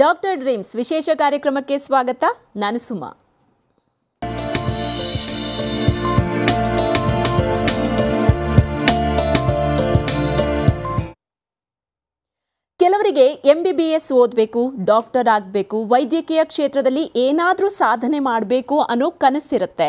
doctor dreams ವಿಶೇಷ ಕಾರ್ಯಕ್ರಮಕ್ಕೆ ಸ್ವಾಗತ ನಾನು ಸುಮಾ ಬಿ ಎಸ್ ಓದಬೇಕು ಡಾಕ್ಟರ್ ಆಗಬೇಕು ವೈದ್ಯಕೀಯ ಕ್ಷೇತ್ರದಲ್ಲಿ ಏನಾದರೂ ಸಾಧನೆ ಮಾಡಬೇಕು ಅನ್ನೋ ಕನಸಿರುತ್ತೆ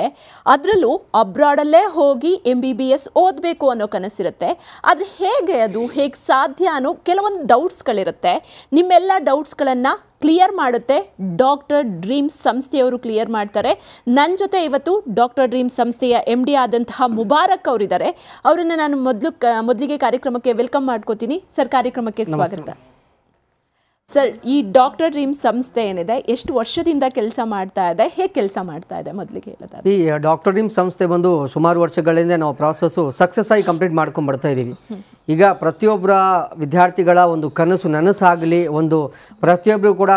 ಅದರಲ್ಲೂ ಅಬ್ರಾಡಲ್ಲೇ ಹೋಗಿ ಎಂ ಬಿ ಬಿ ಎಸ್ ಓದಬೇಕು ಅನ್ನೋ ಕನಸಿರುತ್ತೆ ಆದರೆ ಹೇಗೆ ಅದು ಹೇಗೆ ಸಾಧ್ಯ ಅನ್ನೋ ಕೆಲವೊಂದು ಡೌಟ್ಸ್ಗಳಿರುತ್ತೆ ನಿಮ್ಮೆಲ್ಲ ಡೌಟ್ಸ್ಗಳನ್ನು ಕ್ಲಿಯರ್ ಮಾಡುತ್ತೆ ಡಾಕ್ಟರ್ ಡ್ರೀಮ್ಸ್ ಸಂಸ್ಥೆಯವರು ಕ್ಲಿಯರ್ ಮಾಡ್ತಾರೆ ನನ್ನ ಜೊತೆ ಇವತ್ತು ಡಾಕ್ಟರ್ ಡ್ರೀಮ್ಸ್ ಸಂಸ್ಥೆಯ ಎಮ್ ಡಿ ಆದಂತಹ ಮುಬಾರಕ್ ಅವರಿದ್ದಾರೆ ಅವರನ್ನು ನಾನು ಮೊದಲು ಮೊದಲಿಗೆ ಕಾರ್ಯಕ್ರಮಕ್ಕೆ ವೆಲ್ಕಮ್ ಮಾಡ್ಕೋತೀನಿ ಸರ್ ಕಾರ್ಯಕ್ರಮಕ್ಕೆ ಸ್ವಾಗತ ಸರ್ ಈ ಡಾಕ್ಟರ್ ಡ್ರೀಮ್ ಸಂಸ್ಥೆ ಏನಿದೆ ಎಷ್ಟು ವರ್ಷದಿಂದ ಕೆಲಸ ಮಾಡ್ತಾ ಇದೆ ಹೇಗೆ ಕೆಲಸ ಮಾಡ್ತಾ ಇದೆ ಮೊದಲಿಗೆ ಹೇಳಿದ ಈ ಡಾಕ್ಟರ್ ಡ್ರೀಮ್ ಸಂಸ್ಥೆ ಬಂದು ಸುಮಾರು ವರ್ಷಗಳಿಂದ ನಾವು ಪ್ರಾಸೆಸ್ಸು ಸಕ್ಸಸ್ ಆಗಿ ಕಂಪ್ಲೀಟ್ ಮಾಡ್ಕೊಂಡು ಬರ್ತಾ ಇದ್ದೀವಿ ಈಗ ಪ್ರತಿಯೊಬ್ಬರ ವಿದ್ಯಾರ್ಥಿಗಳ ಒಂದು ಕನಸು ನನಸಾಗಲಿ ಒಂದು ಪ್ರತಿಯೊಬ್ಬರು ಕೂಡ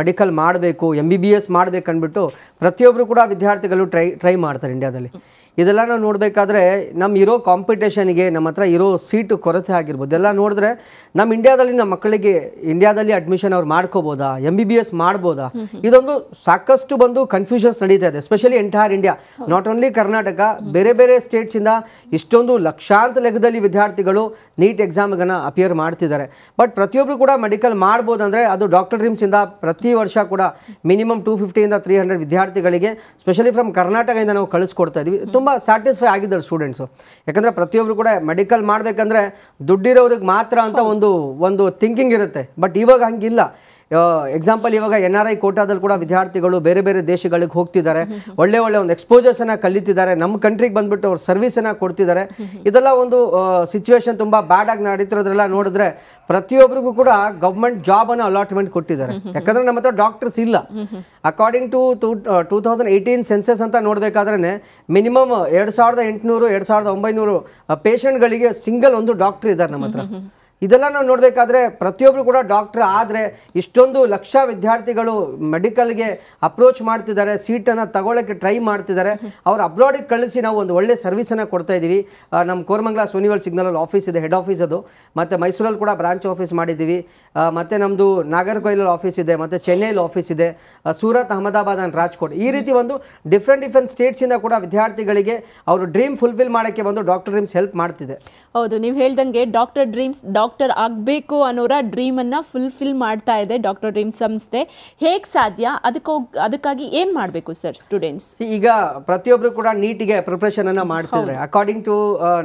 ಮೆಡಿಕಲ್ ಮಾಡಬೇಕು ಎಂ ಬಿ ಬಿ ಎಸ್ ಮಾಡಬೇಕನ್ಬಿಟ್ಟು ಪ್ರತಿಯೊಬ್ಬರು ಕೂಡ ವಿದ್ಯಾರ್ಥಿಗಳು ಟ್ರೈ ಟ್ರೈ ಮಾಡ್ತಾರೆ ಇಂಡಿಯಾದಲ್ಲಿ ಇದೆಲ್ಲ ನಾವು ನೋಡಬೇಕಾದ್ರೆ ನಮ್ಮ ಇರೋ ಕಾಂಪಿಟೇಷನ್ಗೆ ನಮ್ಮ ಹತ್ರ ಇರೋ ಸೀಟು ಕೊರತೆ ಆಗಿರ್ಬೋದು ಎಲ್ಲ ನೋಡಿದ್ರೆ ನಮ್ಮ ಇಂಡಿಯಾದಲ್ಲಿ ನಮ್ಮ ಮಕ್ಕಳಿಗೆ ಇಂಡಿಯಾದಲ್ಲಿ ಅಡ್ಮಿಷನ್ ಅವ್ರು ಮಾಡ್ಕೋಬೋದಾ ಎಮ್ ಬಿ ಬಿ ಎಸ್ ಮಾಡ್ಬೋದಾ ಇದೊಂದು ಸಾಕಷ್ಟು ಬಂದು ಕನ್ಫ್ಯೂಷನ್ಸ್ ನಡೀತಾ ಇದೆ specially entire India not only Karnataka ಬೇರೆ ಬೇರೆ ಸ್ಟೇಟ್ಸಿಂದ ಇಷ್ಟೊಂದು ಲಕ್ಷಾಂತರ ಲೆಕ್ಕದಲ್ಲಿ ವಿದ್ಯಾರ್ಥಿಗಳು ನೀಟ್ ಎಕ್ಸಾಮ್ಗನ್ನು ಅಪಿಯರ್ ಮಾಡ್ತಿದ್ದಾರೆ ಬಟ್ ಪ್ರತಿಯೊಬ್ಬರು ಕೂಡ ಮೆಡಿಕಲ್ ಮಾಡ್ಬೋದಂದರೆ ಅದು ಡಾಕ್ಟರ್ ಡ್ರೀಮ್ಸಿಂದ ಪ್ರತಿ ವರ್ಷ ಕೂಡ ಮಿನಿಮಮ್ ಟೂ ಫಿಫ್ಟಿಯಿಂದ ತ್ರೀ ಹಂಡ್ರೆಡ್ ವಿದ್ಯಾರ್ಥಿಗಳಿಗೆ ಸ್ಪೆಷಲಿ ಫ್ರಮ್ ಕರ್ನಾಟಕದಿಂದ ನಾವು ಕಳಿಸ್ಕೊಡ್ತಾ ಇದ್ದೀವಿ ತುಂಬ ತುಂಬ ಸ್ಯಾಟಿಸ್ಫೈ ಆಗಿದ್ದಾರೆ ಸ್ಟೂಡೆಂಟ್ಸು ಯಾಕಂದರೆ ಪ್ರತಿಯೊಬ್ಬರು ಕೂಡ ಮೆಡಿಕಲ್ ಮಾಡಬೇಕಂದ್ರೆ ದುಡ್ಡಿರೋರಿಗೆ ಮಾತ್ರ ಅಂತ ಒಂದು ಒಂದು ಥಿಂಕಿಂಗ್ ಇರುತ್ತೆ ಬಟ್ ಇವಾಗ ಹಂಗಿಲ್ಲ ಎಕ್ಸಾಂಪಲ್ ಇವಾಗ ಎನ್ ಆರ್ ಐ ಕೋಟಾದಲ್ಲಿ ಕೂಡ ವಿದ್ಯಾರ್ಥಿಗಳು ಬೇರೆ ಬೇರೆ ದೇಶಗಳಿಗೆ ಹೋಗ್ತಿದ್ದಾರೆ ಒಳ್ಳೆ ಒಳ್ಳೆ ಒಂದು ಎಕ್ಸ್ಪೋಜರ್ಸನ್ನು ಕಲಿತಿದ್ದಾರೆ ನಮ್ಮ ಕಂಟ್ರಿಗೆ ಬಂದ್ಬಿಟ್ಟು ಅವ್ರು ಸರ್ವಿಸನ್ನು ಕೊಡ್ತಿದ್ದಾರೆ ಇದೆಲ್ಲ ಒಂದು ಸಿಚುವೇಶನ್ ತುಂಬ ಬ್ಯಾಡಾಗಿ ನಡೀತಿರೋದ್ರೆಲ್ಲ ನೋಡಿದ್ರೆ ಪ್ರತಿಯೊಬ್ಬರಿಗೂ ಕೂಡ ಜಾಬ್ ಜಾಬನ್ನು ಅಲಾಟ್ಮೆಂಟ್ ಕೊಟ್ಟಿದ್ದಾರೆ ಯಾಕಂದ್ರೆ ನಮ್ಮ ಹತ್ರ ಡಾಕ್ಟರ್ಸ್ ಇಲ್ಲ according to two two thousand eighteen census ಅಂತ ನೋಡಬೇಕಾದ್ರೆ ಮಿನಿಮಮ್ ಎರಡು ಸಾವಿರದ ಎಂಟುನೂರು ಎರಡು ಸಾವಿರದ ಒಂಬೈನೂರು ಪೇಷಂಟ್ಗಳಿಗೆ ಸಿಂಗಲ್ ಒಂದು ಡಾಕ್ಟರ್ ಇದ್ದಾರೆ ನಮ್ಮ ಹತ್ರ ಇದೆಲ್ಲ ನಾವು ನೋಡಬೇಕಾದ್ರೆ ಪ್ರತಿಯೊಬ್ಬರು ಕೂಡ ಡಾಕ್ಟರ್ ಆದರೆ ಇಷ್ಟೊಂದು ಲಕ್ಷ ವಿದ್ಯಾರ್ಥಿಗಳು ಮೆಡಿಕಲ್ಗೆ ಅಪ್ರೋಚ್ ಮಾಡ್ತಿದ್ದಾರೆ ಸೀಟನ್ನು ತಗೊಳ್ಳೋಕ್ಕೆ ಟ್ರೈ ಮಾಡ್ತಿದ್ದಾರೆ ಅವ್ರು ಅಬ್ರಾಡಿಗೆ ಕಳಿಸಿ ನಾವು ಒಂದು ಒಳ್ಳೆ ಸರ್ವಿಸನ್ನು ಕೊಡ್ತಾ ಇದ್ದೀವಿ ನಮ್ಮ ಕೋರ್ಮಂಗ್ಲ ಸೋನಿವಲ್ ಸಿಗ್ನಲಲ್ಲಿ ಆಫೀಸ್ ಇದೆ ಹೆಡ್ ಆಫೀಸ್ ಅದು ಮತ್ತು ಮೈಸೂರಲ್ಲಿ ಕೂಡ ಬ್ರಾಂಚ್ ಆಫೀಸ್ ಮಾಡಿದ್ದೀವಿ ಮತ್ತು ನಮ್ಮದು ನಾಗರ್ಕೋಯಿಲಲ್ಲಿ ಆಫೀಸ್ ಇದೆ ಮತ್ತು ಚೆನ್ನೈಲಿ ಆಫೀಸ್ ಇದೆ ಸೂರತ್ ಅಹಮದಾಬಾದ್ ಆ್ಯಂಡ್ ರಾಜ್ಕೋಟ್ ಈ ರೀತಿ ಒಂದು ಡಿಫ್ರೆಂಟ್ ಡಿಫ್ರೆಂಟ್ ಸ್ಟೇಟ್ಸಿಂದ ಕೂಡ ವಿದ್ಯಾರ್ಥಿಗಳಿಗೆ ಅವರು ಡ್ರೀಮ್ ಫುಲ್ಫಿಲ್ ಮಾಡೋಕ್ಕೆ ಒಂದು ಡಾಕ್ಟರ್ ಡ್ರೀಮ್ಸ್ ಹೆಲ್ಪ್ ಮಾಡ್ತಿದೆ ಹೌದು ನೀವು ಹೇಳ್ದಂಗೆ ಡಾಕ್ಟರ್ ಡ್ರೀಮ್ಸ್ ಡಾಕ್ಟರ್ ಡಾಕ್ಟರ್ ಆಗಬೇಕು ಅನ್ನೋರ ಡ್ರೀಮನ್ನು ಫುಲ್ಫಿಲ್ ಮಾಡ್ತಾ ಇದೆ ಡಾಕ್ಟರ್ ಡ್ರೀಮ್ ಸಂಸ್ಥೆ ಹೇಗೆ ಸಾಧ್ಯ ಅದಕ್ಕೋಗಿ ಅದಕ್ಕಾಗಿ ಏನು ಮಾಡಬೇಕು ಸರ್ ಸ್ಟೂಡೆಂಟ್ಸ್ ಈಗ ಪ್ರತಿಯೊಬ್ಬರು ಕೂಡ ನೀಟಿಗೆ ಪ್ರಿಪ್ರೇಷನನ್ನು ಮಾಡ್ತಿದ್ದಾರೆ ಅಕಾರ್ಡಿಂಗ್ ಟು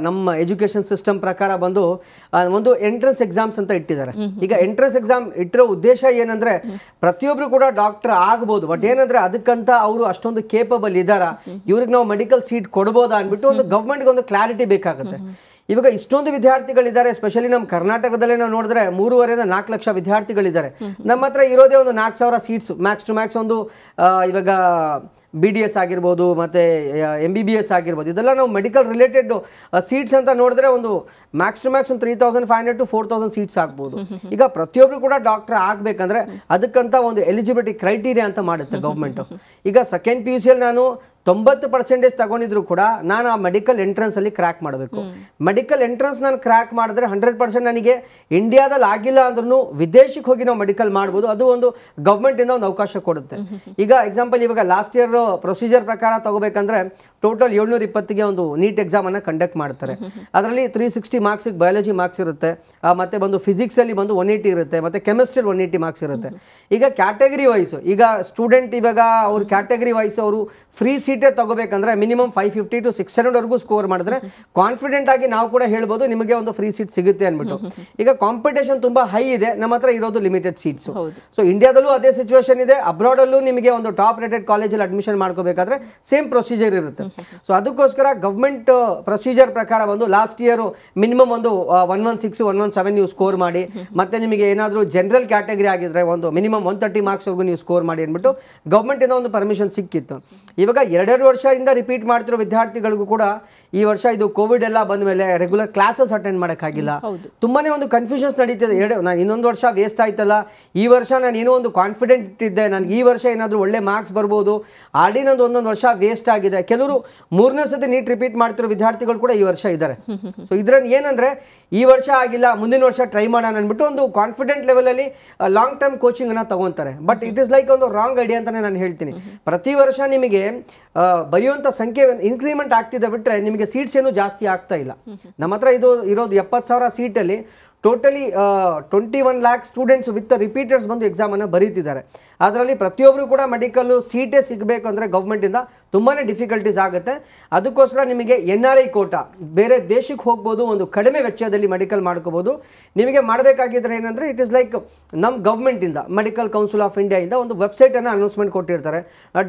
ನಮ್ಮ ಎಜುಕೇಷನ್ ಸಿಸ್ಟಮ್ ಪ್ರಕಾರ ಬಂದು ಒಂದು ಎಂಟ್ರೆನ್ಸ್ ಎಕ್ಸಾಮ್ಸ್ ಅಂತ ಇಟ್ಟಿದ್ದಾರೆ ಈಗ ಎಂಟ್ರೆನ್ಸ್ ಎಕ್ಸಾಮ್ ಇಟ್ಟಿರೋ ಉದ್ದೇಶ ಏನಂದ್ರೆ ಪ್ರತಿಯೊಬ್ರು ಕೂಡ ಡಾಕ್ಟರ್ ಆಗ್ಬೋದು ಬಟ್ ಏನಂದ್ರೆ ಅದಕ್ಕಂತ ಅವರು ಅಷ್ಟೊಂದು ಕೇಪಬಲ್ ಇದಾರ ಇವ್ರಿಗೆ ನಾವು ಮೆಡಿಕಲ್ ಸೀಟ್ ಕೊಡ್ಬೋದಾ ಅಂದ್ಬಿಟ್ಟು ಒಂದು ಗವರ್ಮೆಂಟ್ಗೆ ಒಂದು ಕ್ಲಾರಿಟಿ ಬೇಕಾಗುತ್ತೆ ಇವಾಗ ಇಷ್ಟೊಂದು ವಿದ್ಯಾರ್ಥಿಗಳಿದ್ದಾರೆ ಸ್ಪೆಷಲಿ ನಮ್ಮ ಕರ್ನಾಟಕದಲ್ಲೇ ನಾವು ನೋಡಿದ್ರೆ ಮೂರುವರೆಯಿಂದ ನಾಲ್ಕು ಲಕ್ಷ ವಿದ್ಯಾರ್ಥಿಗಳಿದ್ದಾರೆ ನಮ್ಮ ಹತ್ರ ಇರೋದೇ ಒಂದು ನಾಲ್ಕು ಸಾವಿರ ಸೀಟ್ಸ್ ಮ್ಯಾಕ್ಸ್ ಟು ಮ್ಯಾಕ್ಸ್ ಒಂದು ಇವಾಗ ಬಿ ಡಿ ಎಸ್ ಆಗಿರ್ಬೋದು ಮತ್ತು ಎಮ್ ಬಿ ಬಿ ಎಸ್ ಆಗಿರ್ಬೋದು ಇದೆಲ್ಲ ನಾವು ಮೆಡಿಕಲ್ ರಿಲೇಟೆಡ್ ಸೀಟ್ಸ್ ಅಂತ ನೋಡಿದ್ರೆ ಒಂದು ಮ್ಯಾಕ್ಸ್ ಟು ಮ್ಯಾಕ್ಸ್ ಒಂದು three thousand five hundred to four thousand seats ಆಗ್ಬೋದು ಈಗ ಪ್ರತಿಯೊಬ್ಬರು ಕೂಡ ಡಾಕ್ಟರ್ ಆಗಬೇಕಂದ್ರೆ ಅದಕ್ಕಂತ ಒಂದು ಎಲಿಜಿಬಿಲಿಟಿ ಕ್ರೈಟೀರಿಯಾ ಅಂತ ಮಾಡುತ್ತೆ ಗೌರ್ಮೆಂಟು ಈಗ ಸೆಕೆಂಡ್ ಪಿ ಯು ಸಿಯಲ್ಲಿ ನಾನು ತೊಂಬತ್ತು ಪರ್ಸೆಂಟೇಜ್ ತಗೊಂಡಿದ್ರು ಕೂಡ ನಾನು ಆ ಮೆಡಿಕಲ್ ಎಂಟ್ರೆನ್ಸ್ ಅಲ್ಲಿ ಕ್ರ್ಯಾಕ್ ಮಾಡಬೇಕು ಮೆಡಿಕಲ್ ಎಂಟ್ರೆನ್ಸ್ ನಾನು ಕ್ರ್ಯಾಕ್ ಮಾಡಿದ್ರೆ ಹಂಡ್ರೆಡ್ ಪರ್ಸೆಂಟ್ ನನಗೆ ಇಂಡಿಯಾದಲ್ಲಿ ಆಗಿಲ್ಲ ಅಂದ್ರೂ ವಿದೇಶಕ್ಕೆ ಹೋಗಿ ನಾವು ಮೆಡಿಕಲ್ ಮಾಡ್ಬೋದು ಅದು ಒಂದು ಗೌರ್ಮೆಂಟ್ ಇಂದ ಒಂದು ಅವಕಾಶ ಕೊಡುತ್ತೆ ಈಗ ಎಕ್ಸಾಂಪಲ್ ಇವಾಗ ಲಾಸ್ಟ್ ಇಯರ್ ಪ್ರೊಸೀಜರ್ ಪ್ರಕಾರ ತಗೋಬೇಕಂದ್ರೆ ಟೋಟಲ್ ಏಳ್ನೂರ ಇಪ್ಪತ್ತಿಗೆ ಒಂದು ನೀಟ್ ಎಕ್ಸಾಮನ್ನು ಕಂಡಕ್ಟ್ ಮಾಡ್ತಾರೆ ಅದರಲ್ಲಿ ತ್ರೀ ಸಿಕ್ಸ್ಟಿ ಮಾರ್ಕ್ಸಿಗೆ ಬಯಾಲಜಿ ಮಾರ್ಕ್ಸ್ ಇರುತ್ತೆ ಮತ್ತು ಬಂದು ಫಿಸಿಕ್ಸಲ್ಲಿ ಬಂದು ಒನ್ ಏಯ್ಟಿ ಇರುತ್ತೆ ಮತ್ತು ಕೆಮಿಸ್ಟ್ರಿ ಒನ್ ಏಯ್ಟಿ ಮಾರ್ಕ್ಸ್ ಇರುತ್ತೆ ಈಗ ಕ್ಯಾಟಗರಿ ವೈಸು ಈಗ ಸ್ಟೂಡೆಂಟ್ ಇವಾಗ ಅವ್ರ ಕ್ಯಾಟಗರಿ ವೈಸ್ ಅವರು ಫ್ರೀ ಸೀಟೇ ತಗೋಬೇಕಂದ್ರೆ minimum five fifty to six ಹಂಡ್ರೆಡ್ವರೆಗೂ ಸ್ಕೋರ್ ಮಾಡಿದ್ರೆ ಕಾನ್ಫಿಡೆಂಟ್ ಆಗಿ ನಾವು ಕೂಡ ಹೇಳ್ಬೋದು ನಿಮಗೆ ಒಂದು ಫ್ರೀ ಸೀಟ್ ಸಿಗುತ್ತೆ ಅಂದ್ಬಿಟ್ಟು ಈಗ ಕಾಂಪಿಟೇಷನ್ ತುಂಬ ಹೈ ಇದೆ ನಮ್ಮ ಹತ್ರ ಇರೋದು ಲಿಮಿಟೆಡ್ ಸೀಟ್ಸು ಸೊ ಇಂಡಿಯಾದಲ್ಲೂ ಅದೇ ಸಿಚುವೇಶನ್ ಇದೆ ಅಬ್ರಾಡಲ್ಲೂ ನಿಮಗೆ ಒಂದು ಟಾಪ್ ರೇಟೆಡ್ ಕಾಲೇಜಲ್ಲಿ ಅಡ್ಮಿಷನ್ ಮಾಡ್ಕೋಬೇಕಾದ್ರೆ ಸೇಮ್ ಪ್ರೊಸೀಜರ್ ಇರುತ್ತೆ ಸೊ ಅದಕ್ಕೋಸ್ಕರ ಗವರ್ಮೆಂಟ್ ಪ್ರೊಸೀಜರ್ uh, ಪ್ರಕಾರ ಬಂದು ಲಾಸ್ಟ್ ಇಯರ್ ಮಿನಿಮಮ್ ಒಂದು one one six one one seven ನೀವು ಸ್ಕೋರ್ ಮಾಡಿ ಮತ್ತೆ ನಿಮಗೆ ಏನಾದರೂ ಜನರಲ್ ಕ್ಯಾಟಗರಿ ಆಗಿದ್ರೆ ಒಂದು ಮಿನಿಮಮ್ ಒನ್ ತರ್ಟಿ ಮಾರ್ಕ್ಸ್ವರೆಗೂ ನೀವು ಸ್ಕೋರ್ ಮಾಡಿ ಅಂದ್ಬಿಟ್ಟು ಗೌರ್ಮೆಂಟಿಂದ ಒಂದು ಪರ್ಮಿಷನ್ ಸಿಕ್ಕಿತ್ತು ಇವಾಗ ಎರಡೆರಡು ವರ್ಷದಿಂದ ರಿಪೀಟ್ ಮಾಡ್ತಿರೋ ವಿದ್ಯಾರ್ಥಿಗಳಿಗೂ ಕೂಡ ಈ ವರ್ಷ ಇದು ಕೋವಿಡ್ ಎಲ್ಲ ಬಂದ ಮೇಲೆ ರೆಗ್ಯುಲರ್ ಕ್ಲಾಸಸ್ ಅಟೆಂಡ್ ಮಾಡೋಕ್ಕಾಗಿಲ್ಲ ತುಂಬಾನೇ ಒಂದು ಕನ್ಫ್ಯೂಷನ್ಸ್ ನಡೀತಿದೆ ಎರಡು ನಾನು ಇನ್ನೊಂದು ವರ್ಷ ವೇಸ್ಟ್ ಆಯ್ತಲ್ಲ ಈ ವರ್ಷ ನಾನು ಏನೋ ಒಂದು ಕಾನ್ಫಿಡೆಂಟ್ ಇಟ್ಟಿದ್ದೆ ನನಗೆ ಈ ವರ್ಷ ಏನಾದರೂ ಒಳ್ಳೆ ಮಾರ್ಕ್ಸ್ ಬರ್ಬೋದು ಆಡಿನೊಂದು ಒಂದು ಒಂದೊಂದು ವರ್ಷ ವೇಸ್ಟ್ ಆಗಿದೆ ಕೆಲವರು ಮೂರನೇ ಸತಿ ನೀಟ್ ರಿಪೀಟ್ ಮಾಡ್ತಿರೋ ವಿದ್ಯಾರ್ಥಿಗಳು ಕೂಡ ಈ ವರ್ಷ ಇದ್ದಾರೆ ಸೊ ಇದ್ರ ಏನಂದರೆ ಈ ವರ್ಷ ಆಗಿಲ್ಲ ಮುಂದಿನ ವರ್ಷ ಟ್ರೈ ಮಾಡೋಣ ಅಂದ್ಬಿಟ್ಟು ಒಂದು ಕಾನ್ಫಿಡೆಂಟ್ ಅಲ್ಲಿ ಲಾಂಗ್ ಟರ್ಮ್ ಕೋಚಿಂಗನ್ನು ತಗೊತಾರೆ ಬಟ್ ಇಟ್ ಇಸ್ ಲೈಕ್ ಒಂದು ರಾಂಗ್ ಐಡಿಯಾ ಅಂತಲೇ ನಾನು ಹೇಳ್ತೀನಿ ಪ್ರತಿ ವರ್ಷ ನಿಮಗೆ ಬರೆಯುವಂಥ ಸಂಖ್ಯೆ ಇನ್ಕ್ರಿಮೆಂಟ್ ಆಗ್ತಿದೆ ಬಿಟ್ಟರೆ ನಿಮಗೆ ಸೀಟ್ಸ್ ಏನು ಜಾಸ್ತಿ ಆಗ್ತಾ ಇಲ್ಲ ನಮ್ಮ ಹತ್ರ ಇದು ಇರೋದು ಎಪ್ಪತ್ತು ಸಾವಿರ ಸೀಟಲ್ಲಿ totally twenty one lakh students with repeaters ಬಂದು ಎಕ್ಸಾಮನ್ನು ಬರೀತಿದ್ದಾರೆ ಅದರಲ್ಲಿ ಪ್ರತಿಯೊಬ್ಬರು ಕೂಡ ಮೆಡಿಕಲ್ಲು ಸೀಟೇ ಸಿಗಬೇಕು ಅಂದರೆ ಗೌರ್ಮೆಂಟಿಂದ ತುಂಬಾ ಡಿಫಿಕಲ್ಟೀಸ್ ಆಗುತ್ತೆ ಅದಕ್ಕೋಸ್ಕರ ನಿಮಗೆ ಎನ್ ಆರ್ ಐ ಕೋಟಾ ಬೇರೆ ದೇಶಕ್ಕೆ ಹೋಗ್ಬೋದು ಒಂದು ಕಡಿಮೆ ವೆಚ್ಚದಲ್ಲಿ ಮೆಡಿಕಲ್ ಮಾಡ್ಕೋಬೋದು ನಿಮಗೆ ಮಾಡಬೇಕಾಗಿದ್ರೆ ಏನಂದರೆ ಇಟ್ ಇಸ್ ಲೈಕ್ ನಮ್ಮ ಗೌರ್ಮೆಂಟಿಂದ ಮೆಡಿಕಲ್ ಕೌನ್ಸಿಲ್ ಆಫ್ ಇಂಡಿಯಾಯಿಂದ ಒಂದು ವೆಬ್ಸೈಟನ್ನು ಅನೌನ್ಸ್ಮೆಂಟ್ ಕೊಟ್ಟಿರ್ತಾರೆ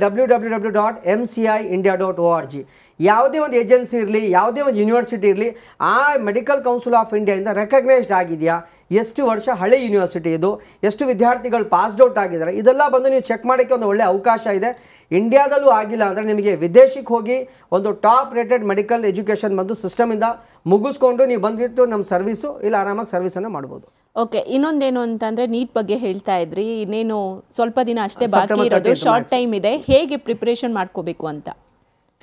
W W W dot M C I India dot O R G ಯಾವುದೇ ಒಂದು ಏಜೆನ್ಸಿ ಇರಲಿ ಯಾವುದೇ ಒಂದು ಯೂನಿವರ್ಸಿಟಿ ಇರಲಿ ಆ ಮೆಡಿಕಲ್ ಕೌನ್ಸಿಲ್ ಆಫ್ ಇಂಡಿಯಾದಿಂದ ರೆಕಗ್ನೈಸ್ಡ್ ಆಗಿದೆಯಾ ಎಷ್ಟು ವರ್ಷ ಹಳೆ ಯೂನಿವರ್ಸಿಟಿ ಇದು ಎಷ್ಟು ವಿದ್ಯಾರ್ಥಿಗಳು ಪಾಸ್ಡ್ ಔಟ್ ಆಗಿದ್ದಾರೆ ಇದೆಲ್ಲ ಬಂದು ನೀವು ಚೆಕ್ ಮಾಡೋಕ್ಕೆ ಒಂದು ಒಳ್ಳೆ ಅವಕಾಶ ಇದೆ ಇಂಡಿಯಾದಲ್ಲೂ ಆಗಿಲ್ಲ ಅಂದರೆ ನಿಮಗೆ ವಿದೇಶಕ್ಕೆ ಹೋಗಿ ಒಂದು ಟಾಪ್ ರೇಟೆಡ್ ಮೆಡಿಕಲ್ ಎಜುಕೇಷನ್ ಬಂದು ಸಿಸ್ಟಮಿಂದ ಮುಗಿಸ್ಕೊಂಡು ನೀವು ಬಂದ್ಬಿಟ್ಟು ನಮ್ಮ ಸರ್ವಿಸು ಇಲ್ಲ ಆರಾಮಾಗಿ ಸರ್ವಿಸನ್ನು ಮಾಡ್ಬೋದು ಓಕೆ ಇನ್ನೊಂದೇನು ಅಂತಂದರೆ ನೀಟ್ ಬಗ್ಗೆ ಹೇಳ್ತಾ ಇದ್ರಿ ಇನ್ನೇನು ಸ್ವಲ್ಪ ದಿನ ಅಷ್ಟೇ ಬಾಕಿ ಇರೋದು ಶಾರ್ಟ್ ಟೈಮ್ ಇದೆ ಹೇಗೆ ಪ್ರಿಪ್ರೇಷನ್ ಮಾಡ್ಕೋಬೇಕು ಅಂತ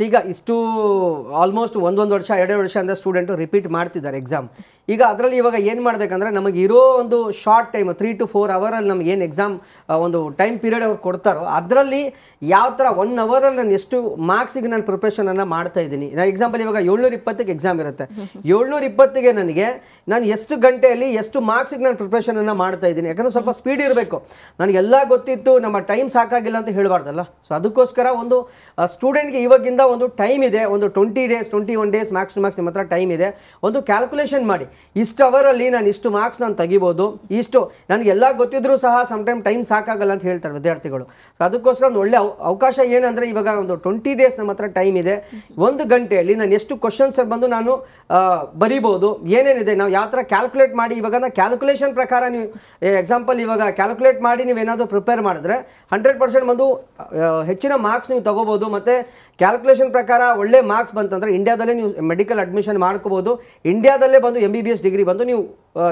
ಈಗ ಇಷ್ಟು ಆಲ್ಮೋಸ್ಟ್ ಒಂದೊಂದು ವರ್ಷ ಎರಡೆರಡು ವರ್ಷ ಅಂದರೆ ಸ್ಟೂಡೆಂಟು ರಿಪೀಟ್ ಮಾಡ್ತಿದ್ದಾರೆ ಎಕ್ಸಾಮ್ ಈಗ ಅದರಲ್ಲಿ ಇವಾಗ ಏನು ಮಾಡಬೇಕಂದ್ರೆ ನಮಗೆ ಇರೋ ಒಂದು short time three to four ಅವರಲ್ಲಿ ನಮ್ಗೆ ಏನು ಎಕ್ಸಾಮ್ ಒಂದು ಟೈಮ್ ಪೀರಿಯಡ್ ಅವ್ರು ಕೊಡ್ತಾರೋ ಅದರಲ್ಲಿ ಯಾವ ಥರ ಒನ್ ಅವರಲ್ಲಿ ನಾನು ಎಷ್ಟು ಮಾರ್ಕ್ಸಿಗೆ ನಾನು ಪ್ರಿಪ್ರೇಷನನ್ನು ಮಾಡ್ತಾ ಇದ್ದೀನಿ ನಾನು ಎಕ್ಸಾಂಪಲ್ ಇವಾಗ ಏಳ್ನೂರ ಇಪ್ಪತ್ತಿಗೆ ಎಕ್ಸಾಮ್ ಇರುತ್ತೆ ಏಳ್ನೂರ ಇಪ್ಪತ್ತಿಗೆ ನನಗೆ ನಾನು ಎಷ್ಟು ಗಂಟೆಯಲ್ಲಿ ಎಷ್ಟು ಮಾರ್ಕ್ಸಿಗೆ ನಾನು ಪ್ರಿಪ್ರೇಷನನ್ನು ಮಾಡ್ತಾ ಇದ್ದೀನಿ ಯಾಕಂದರೆ ಸ್ವಲ್ಪ ಸ್ಪೀಡ್ ಇರಬೇಕು ನನಗೆಲ್ಲ ಗೊತ್ತಿತ್ತು ನಮ್ಮ ಟೈಮ್ ಸಾಕಾಗಿಲ್ಲ ಅಂತ ಹೇಳಬಾರ್ದಲ್ಲ ಸೊ ಅದಕ್ಕೋಸ್ಕರ ಒಂದು ಸ್ಟೂಡೆಂಟ್ಗೆ ಇವಾಗಿಂದ ಒಂದು ಟೈಮ್ ಇದೆ ಒಂದು twenty days twenty one days max to max ನಿಮ್ಮ ಹತ್ರ ಟೈಮ್ ಇದೆ ಒಂದು ಕ್ಯಾಲ್ಕುಲೇಷನ್ ಮಾಡಿ ಇಷ್ಟು ಅವರಲ್ಲಿ ನಾನು ಇಷ್ಟು ಮಾರ್ಕ್ಸ್ ನಾನು ತೆಗಿಬೋದು ಇಷ್ಟು ನನಗೆ ಎಲ್ಲ ಗೊತ್ತಿದ್ರೂ ಸಹ ಸಮಟೈಮ್ ಟೈಮ್ ಸಾಕಾಗಲ್ಲ ಅಂತ ಹೇಳ್ತಾರೆ ವಿದ್ಯಾರ್ಥಿಗಳು ಅದಕ್ಕೋಸ್ಕರ ಒಂದು ಒಳ್ಳೆ ಅವಕಾಶ ಏನಂದರೆ ಇವಾಗ ಒಂದು ಟ್ವೆಂಟಿ ಡೇಸ್ ನಮ್ಮ ಹತ್ರ ಟೈಮ್ ಇದೆ ಒಂದು ಗಂಟೆಯಲ್ಲಿ ನಾನು ಎಷ್ಟು ಕ್ವಶನ್ಸ್ ಬಂದು ನಾನು ಬರಿಬೋದು ಏನೇನಿದೆ ನಾವು ಯಾವ ಥರ ಕ್ಯಾಲ್ಕುಲೇಟ್ ಮಾಡಿ ಇವಾಗ ನಾನು ಕ್ಯಾಲ್ಕುಲೇಷನ್ ಪ್ರಕಾರ ನೀವು ಎಕ್ಸಾಂಪಲ್ ಇವಾಗ ಕ್ಯಾಲ್ಕುಲೇಟ್ ಮಾಡಿ ನೀವೇನಾದರೂ ಪ್ರಿಪೇರ್ ಮಾಡಿದ್ರೆ ಹಂಡ್ರೆಡ್ ಪರ್ಸೆಂಟ್ ಬಂದು ಹೆಚ್ಚಿನ ಮಾರ್ಕ್ಸ್ ನೀವು ತಗೋಬೋದು ಮತ್ತು ಕ್ಯಾಲ್ಕುಲೇಷನ್ ಪ್ರಕಾರ ಒಳ್ಳೆ ಮಾರ್ಕ್ಸ್ ಬಂತಂದರೆ ಇಂಡಿಯಾದಲ್ಲೇ ನೀವು ಮೆಡಿಕಲ್ ಅಡ್ಮಿಷನ್ ಮಾಡ್ಕೋಬೋದು ಇಂಡಿಯಾದಲ್ಲೇ ಬಂದು ಎಂ ಬಿ ಡಿಗ್ರಿ ಬಂದು ನೀವು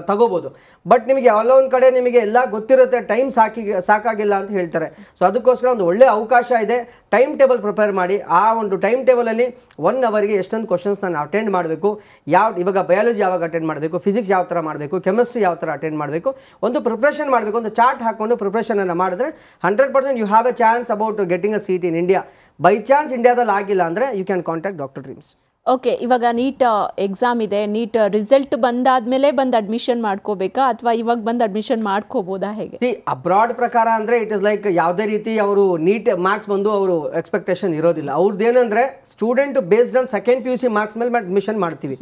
ತಗೋಬೋದು ಬಟ್ ನಿಮಗೆ ಯಾವಲ್ಲೋ ಒಂದು ಕಡೆ ನಿಮಗೆ ಎಲ್ಲ ಗೊತ್ತಿರುತ್ತೆ ಟೈಮ್ ಸಾಕಿ ಸಾಕಾಗಿಲ್ಲ ಅಂತ ಹೇಳ್ತಾರೆ ಸೊ ಅದಕ್ಕೋಸ್ಕರ ಒಂದು ಒಳ್ಳೆಯ ಅವಕಾಶ ಇದೆ ಟೈಮ್ ಟೇಬಲ್ ಪ್ರಿಪೇರ್ ಮಾಡಿ ಆ ಒಂದು ಟೈಮ್ ಟೇಬಲಲ್ಲಿ ಒನ್ ಅವರ್ಗೆ ಎಷ್ಟೊಂದು ಕ್ವಶನ್ಸ್ ನಾನು ಅಟೆಂಡ್ ಮಾಡಬೇಕು ಯಾವ ಇವಾಗ ಬಯಾಲಜಿ ಯಾವಾಗ ಅಟೆಂಡ್ ಮಾಡಬೇಕು ಫಿಸಿಕ್ಸ್ ಯಾವ ಥರ ಮಾಡಬೇಕು ಕೆಮಿಸ್ಟ್ರಿ ಯಾವ ಥರ ಅಟೆಂಡ್ ಮಾಡಬೇಕು ಒಂದು ಪ್ರಿಪ್ರೇಷನ್ ಮಾಡಬೇಕು ಒಂದು ಚಾರ್ಟ್ ಹಾಕ್ಕೊಂಡು ಪ್ರಿಪ್ರೇಷನನ್ನು ಮಾಡಿದ್ರೆ hundred percent you have a chance about getting a seat in India by chance ಇಂಡಿಯಾದಲ್ಲಿ ಆಗಿಲ್ಲ ಅಂದರೆ you can contact doctor dreams okay ಇವಾಗ ನೀಟ್ ಎಕ್ಸಾಮ್ ಇದೆ ನೀಟ್ ರಿಸಲ್ಟ್ ಬಂದಾದ್ಮೇಲೆ ಬಂದು ಅಡ್ಮಿಷನ್ ಮಾಡ್ಕೋಬೇಕಾ ಅಥವಾ ಇವಾಗ ಬಂದು ಅಡ್ಮಿಷನ್ ಮಾಡ್ಕೋಬಹುದಾ ಹೇಗೆ ಅಬ್ರಾಡ್ ಪ್ರಕಾರ ಅಂದ್ರೆ ಇಟ್ ಇಸ್ ಲೈಕ್ ಯಾವುದೇ ರೀತಿ ಅವರು ನೀಟ್ ಮಾರ್ಕ್ಸ್ ಬಂದು ಅವರು ಎಕ್ಸ್ಪೆಕ್ಟೇಷನ್ ಇರೋದಿಲ್ಲ ಏನಂದ್ರೆ student based on second P U C marks ಮೇಲೆ ಅಡ್ಮಿಷನ್ ಮಾಡ್ತೀವಿ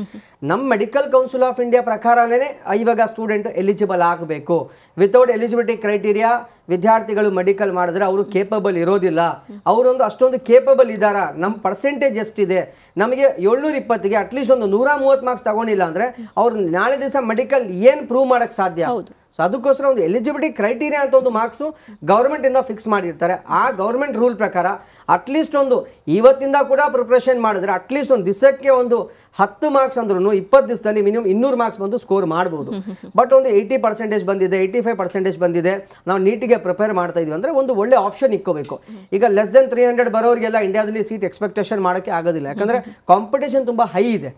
ನಮ್ಮ ಮೆಡಿಕಲ್ ಕೌನ್ಸಿಲ್ ಆಫ್ ಇಂಡಿಯಾ ಪ್ರಕಾರನೇ ಇವಾಗ ಸ್ಟೂಡೆಂಟ್ ಎಲಿಜಿಬಲ್ ಆಗಬೇಕು ವಿತೌಟ್ ಎಲಿಜಿಬಿಲಿಟಿ ಕ್ರೈಟೀರಿಯಾ ವಿದ್ಯಾರ್ಥಿಗಳು ಮೆಡಿಕಲ್ ಮಾಡಿದ್ರೆ ಅವರು ಕೇಪಬಲ್ ಇರೋದಿಲ್ಲ ಅವರೊಂದು ಅಷ್ಟೊಂದು ಕೇಪಬಲ್ ಇದ್ದಾರಾ ನಮ್ಮ ಪರ್ಸೆಂಟೇಜ್ ಎಷ್ಟಿದೆ ನಮಗೆ ಏಳ್ನೂರ ಇಪ್ಪತ್ತಿಗೆ ಅಟ್ಲೀಸ್ಟ್ ಒಂದು ನೂರ ಮೂವತ್ತು ಮಾರ್ಕ್ಸ್ ತಗೊಂಡಿಲ್ಲ ಅಂದರೆ ಅವ್ರು ನಾಳೆ ದಿವಸ ಮೆಡಿಕಲ್ ಏನು ಪ್ರೂವ್ ಮಾಡೋಕ್ಕೆ ಸಾಧ್ಯ ಹೌದು ಸೊ ಅದಕ್ಕೋಸ್ಕರ ಒಂದು ಎಲಿಜಿಬಿಲಿಟಿ ಕ್ರೈಟೀರಿಯಾ ಅಂತ ಒಂದು ಮಾರ್ಕ್ಸು ಗೌರ್ಮೆಂಟಿಂದ ಫಿಕ್ಸ್ ಮಾಡಿರ್ತಾರೆ ಆ ಗೌರ್ಮೆಂಟ್ ರೂಲ್ ಪ್ರಕಾರ ಅಟ್ಲೀಸ್ಟ್ ಒಂದು ಇವತ್ತಿಂದ ಕೂಡ ಪ್ರಿಪ್ರೇಷನ್ ಮಾಡಿದ್ರೆ ಅಟ್ಲೀಸ್ಟ್ ಒಂದು ದಿವಸಕ್ಕೆ ಒಂದು ಹತ್ತು ಮಾರ್ಕ್ಸ್ ಅಂದ್ರೂ ಇಪ್ಪತ್ತು ದಿವಸದಲ್ಲಿ ಮಿನಿಮಮ್ ಇನ್ನೂರು ಮಾರ್ಕ್ಸ್ ಬಂದು ಸ್ಕೋರ್ ಮಾಡ್ಬೋದು ಬಟ್ ಒಂದು ಏಯ್ಟಿ ಪರ್ಸೆಂಟೇಜ್ ಬಂದಿದೆ ಏಯ್ಟಿ ಫೈವ್ ಪರ್ಸೆಂಟೇಜ್ ಬಂದಿದೆ ನಾವು ನೀಟಿಗೆ ಪ್ರಿಪೇರ್ ಮಾಡ್ತಾ ಇದೀವಿ ಅಂದರೆ ಒಂದು ಒಳ್ಳೆ ಆಪ್ಷನ್ ಇಕ್ಕೋಬೇಕು ಈಗ ಲೆಸ್ ದೆನ್ ತ್ರೀ ಹಂಡ್ರೆಡ್ ಬರೋರಿಗೆಲ್ಲ ಇಂಡಿಯಾದಲ್ಲಿ ಸೀಟ್ ಎಕ್ಸ್ಪೆಕ್ಟೇಷನ್ ಮಾಡೋಕ್ಕೆ ಆಗೋದಿಲ್ಲ ಯಾಕಂದರೆ ಕಾಂಪಿಟೇಷನ್ ತುಂಬ ಹೈ ಇದೆ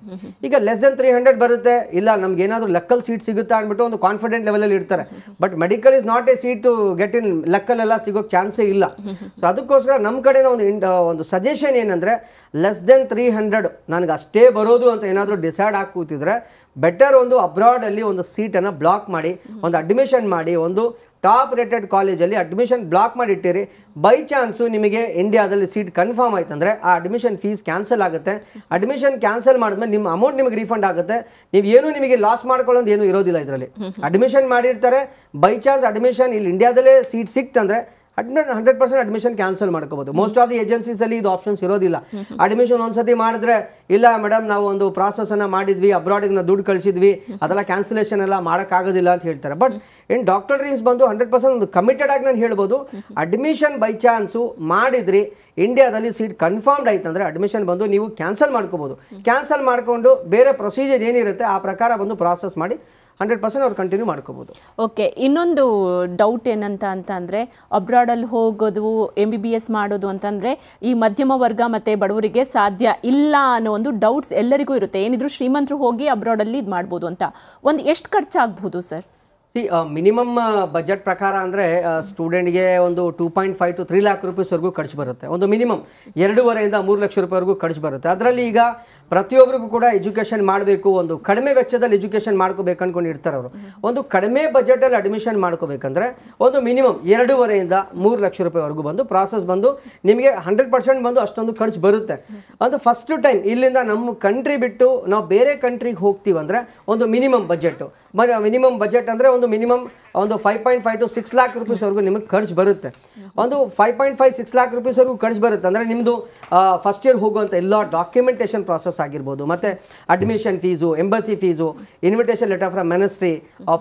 ಈಗ ಲೆಸ್ ದೆನ್ ತ್ರೀ ಹಂಡ್ರೆಡ್ ಬರುತ್ತೆ ಇಲ್ಲ ನಮ್ಗೆ ಏನಾದರೂ ಲಕ್ಕಲ್ ಸೀಟ್ ಸಿಗುತ್ತಾ ಅಂದ್ಬಿಟ್ಟು ಒಂದು ಕಾನ್ಫಿಡೆಂಟ್ ಲೆವೆಲಲ್ಲಿ ಇರ್ತಾರೆ ಇರ್ತಾರೆ but medical is not a seat to get in ಲೆಕ್ಕಲೆಲ್ಲ ಸಿಗೋಕ್ಕೆ ಚಾನ್ಸೇ ಇಲ್ಲ ಸೊ ಅದಕ್ಕೋಸ್ಕರ ನಮ್ಮ ಕಡೆಯಿಂದ ಒಂದು ಇಂಡ ಒಂದು ಸಜೆಷನ್ ಏನಂದರೆ ಲೆಸ್ ದೆನ್ ತ್ರೀ ಹಂಡ್ರೆಡ್ ನನಗೆ ಅಷ್ಟೇ ಬರೋದು ಅಂತ ಏನಾದರೂ ಡಿಸೈಡ್ ಆಗಿ ಬೆಟರ್ ಒಂದು ಅಬ್ರಾಡಲ್ಲಿ ಒಂದು ಸೀಟನ್ನು ಬ್ಲಾಕ್ ಮಾಡಿ ಒಂದು ಅಡ್ಮಿಷನ್ ಮಾಡಿ ಒಂದು ಟಾಪ್ ರೇಟೆಡ್ ಕಾಲೇಜಲ್ಲಿ ಅಡ್ಮಿಷನ್ ಬ್ಲಾಕ್ ಮಾಡಿಟ್ಟಿರಿ ಬೈ ಚಾನ್ಸು ನಿಮಗೆ ಇಂಡಿಯಾದಲ್ಲಿ ಸೀಟ್ ಕನ್ಫರ್ಮ್ ಅಂದರೆ ಆ ಅಡ್ಮಿಷನ್ ಫೀಸ್ ಕ್ಯಾನ್ಸಲ್ ಆಗುತ್ತೆ ಅಡ್ಮಿಷನ್ ಕ್ಯಾನ್ಸಲ್ ಮಾಡಿದ್ಮೇಲೆ ನಿಮ್ಮ ಅಮೌಂಟ್ ನಿಮಗೆ ರೀಫಂಡ್ ಆಗುತ್ತೆ ನೀವು ಏನು ನಿಮಗೆ ಲಾಸ್ ಮಾಡ್ಕೊಳ್ಳೋದು ಏನು ಇರೋದಿಲ್ಲ ಇದರಲ್ಲಿ ಅಡ್ಮಿಷನ್ ಮಾಡಿರ್ತಾರೆ ಬೈ ಚಾನ್ಸ್ ಅಡ್ಮಿಷನ್ ಇಲ್ಲಿ ಇಂಡಿಯಾದಲ್ಲೇ ಸೀಟ್ ಸಿಕ್ತಂದರೆ hundred hundred percent admission cancel ಮಾಡ್ಕೋಬಹುದು ಮೋಸ್ಟ್ ಆಫ್ ದಿ ಅಲ್ಲಿ ಇದು ಆಪ್ಷನ್ಸ್ ಇರೋದಿಲ್ಲ ಅಡ್ಮಿಷನ್ ಒಂದ್ಸತಿ ಮಾಡಿದ್ರೆ ಇಲ್ಲ ಮೇಡಮ್ ನಾವು ಒಂದು ಪ್ರಾಸೆಸ್ ಅನ್ನ ಮಾಡಿದ್ವಿ ಅಬ್ರಾಡಿಗೆ ನಾವು ದುಡ್ಡು ಕಳಿಸಿದ್ವಿ ಅದೆಲ್ಲ ಕ್ಯಾನ್ಸಲೇಷನ್ ಎಲ್ಲ ಮಾಡೋಕ್ಕಾಗೋದಿಲ್ಲ ಅಂತ ಹೇಳ್ತಾರೆ ಬಟ್ ಇನ್ ಡಾಕ್ಟರ್ ಡ್ರೀಮ್ಸ್ ಬಂದು ಹಂಡ್ರೆಡ್ ಪರ್ಸೆಂಟ್ ಒಂದು ಕಮಿಟೆಡ್ ಆಗಿ ನಾನು ಹೇಳ್ಬೋದು ಅಡ್ಮಿಷನ್ ಬೈ ಚಾನ್ಸು ಮಾಡಿದ್ರಿ ಇಂಡಿಯಾದಲ್ಲಿ ಸೀಟ್ ಕನ್ಫರ್ಮ್ಡ್ ಆಯ್ತು ಅಡ್ಮಿಷನ್ ಬಂದು ನೀವು ಕ್ಯಾನ್ಸಲ್ ಮಾಡ್ಕೋಬೋದು ಕ್ಯಾನ್ಸಲ್ ಮಾಡಿಕೊಂಡು ಬೇರೆ ಪ್ರೊಸೀಜರ್ ಏನಿರುತ್ತೆ ಆ ಪ್ರಕಾರ ಬಂದು ಪ್ರಾಸೆಸ್ ಮಾಡಿ ಹಂಡ್ರೆಡ್ ಪರ್ಸೆಂಟ್ ಅವ್ರು ಕಂಟಿನ್ಯೂ ಮಾಡ್ಕೋಬೋದು ಓಕೆ ಇನ್ನೊಂದು ಡೌಟ್ ಏನಂತ ಅಂತ ಅಬ್ರಾಡ್ ಅಬ್ರಾಡಲ್ಲಿ ಹೋಗೋದು ಎಂ ಬಿ ಬಿ ಎಸ್ ಮಾಡೋದು ಅಂತಂದರೆ ಈ ಮಧ್ಯಮ ವರ್ಗ ಮತ್ತು ಬಡವರಿಗೆ ಸಾಧ್ಯ ಇಲ್ಲ ಅನ್ನೋ ಒಂದು ಡೌಟ್ಸ್ ಎಲ್ಲರಿಗೂ ಇರುತ್ತೆ ಏನಿದ್ರು ಶ್ರೀಮಂತರು ಹೋಗಿ ಅಬ್ರಾಡಲ್ಲಿ ಇದು ಮಾಡ್ಬೋದು ಅಂತ ಒಂದು ಎಷ್ಟು ಖರ್ಚಾಗ್ಬೋದು ಸರ್ ಮಿನಿಮಮ್ ಬಜೆಟ್ ಪ್ರಕಾರ ಅಂದರೆ ಸ್ಟೂಡೆಂಟ್ಗೆ ಒಂದು two point five to three lakh ರೂಪೀಸ್ವರೆಗೂ ಖರ್ಚು ಬರುತ್ತೆ ಒಂದು ಮಿನಿಮಮ್ ಎರಡೂವರೆಯಿಂದ ಮೂರು ಲಕ್ಷ ರೂಪಾಯಿವರೆಗೂ ಖರ್ಚು ಬರುತ್ತೆ ಅದರಲ್ಲಿ ಈಗ ಪ್ರತಿಯೊಬ್ಬರಿಗೂ ಕೂಡ ಎಜುಕೇಷನ್ ಮಾಡಬೇಕು ಒಂದು ಕಡಿಮೆ ವೆಚ್ಚದಲ್ಲಿ ಎಜುಕೇಷನ್ ಮಾಡ್ಕೋಬೇಕು ಅಂದ್ಕೊಂಡು ಇರ್ತಾರೆ ಅವರು ಒಂದು ಕಡಿಮೆ ಬಜೆಟಲ್ಲಿ ಅಡ್ಮಿಷನ್ ಮಾಡ್ಕೋಬೇಕಂದ್ರೆ ಒಂದು ಮಿನಿಮಮ್ ಎರಡೂವರೆಯಿಂದ ಮೂರು ಲಕ್ಷ ರೂಪಾಯಿವರೆಗೂ ಬಂದು ಪ್ರಾಸೆಸ್ ಬಂದು ನಿಮಗೆ ಹಂಡ್ರೆಡ್ ಪರ್ಸೆಂಟ್ ಬಂದು ಅಷ್ಟೊಂದು ಖರ್ಚು ಬರುತ್ತೆ ಅದು ಫಸ್ಟ್ ಟೈಮ್ ಇಲ್ಲಿಂದ ನಮ್ಮ ಕಂಟ್ರಿ ಬಿಟ್ಟು ನಾವು ಬೇರೆ ಕಂಟ್ರಿಗೆ ಹೋಗ್ತೀವಂದರೆ ಒಂದು ಮಿನಿಮಮ್ ಬಜೆಟ್ಟು ಮಿನಿಮಮ್ ಬಜೆಟ್ ಅಂದರೆ ಒಂದು ಮಿನಿಮಮ್ ಒಂದು five point five to six lakh ರುಪೀಸ್ವರೆಗೂ ನಿಮಗೆ ಖರ್ಚು ಬರುತ್ತೆ ಒಂದು five point five six lakh ರುಪೀಸ್ವರೆಗೂ ಖರ್ಚು ಬರುತ್ತೆ ಅಂದರೆ ನಿಮ್ಮದು ಫಸ್ಟ್ ಇಯರ್ ಹೋಗುವಂಥ ಎಲ್ಲ ಡಾಕ್ಯುಮೆಂಟೇಷನ್ ಪ್ರಾಸೆಸ್ ಆಗಿರ್ಬೋದು ಮತ್ತು admission fees embassy fees invitation letter from ministry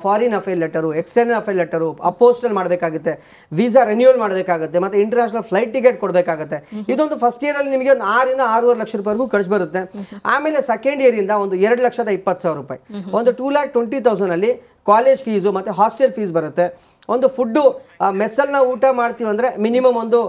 foreign affair letter external affair letter apostille ಮಾಡಬೇಕಾಗುತ್ತೆ ವೀಸಾ ರಿನ್ಯೂವಲ್ ಮಾಡಬೇಕಾಗುತ್ತೆ ಮತ್ತು ಇಂಟರ್ನ್ಯಾಷನಲ್ ಫ್ಲೈಟ್ ಟಿಕೆಟ್ ಕೊಡಬೇಕಾಗುತ್ತೆ ಇದೊಂದು ಫಸ್ಟ್ ಇಯರಲ್ಲಿ ನಿಮಗೆ ಒಂದು ಆರಿಂದ ಆರೂವರೆ ಲಕ್ಷ ರೂಪಾಯಿವರೆಗೂ ಖರ್ಚು ಬರುತ್ತೆ ಆಮೇಲೆ ಸೆಕೆಂಡ್ ಇಯರಿಂದ ಒಂದು ಎರಡು ಲಕ್ಷದ ಇಪ್ಪತ್ತು ಸಾವಿರ ರೂಪಾಯಿ ಒಂದು ಟೂ ಲ್ಯಾಕ್ ಟ್ವೆಂಟಿ ತೌಸಂಡಲ್ಲಿ ಕಾಲೇಜ್ ಫೀಸು ಮತ್ತು ಹಾಸ್ಟೆಲ್ ಫೀಸ್ ಬರುತ್ತೆ ಒಂದು ಫುಡ್ಡು ಮೆಸ್ಸಲ್ಲಿ ನ ಊಟ ಮಾಡ್ತೀವಿ ಅಂದರೆ ಮಿನಿಮಮ್ ಒಂದು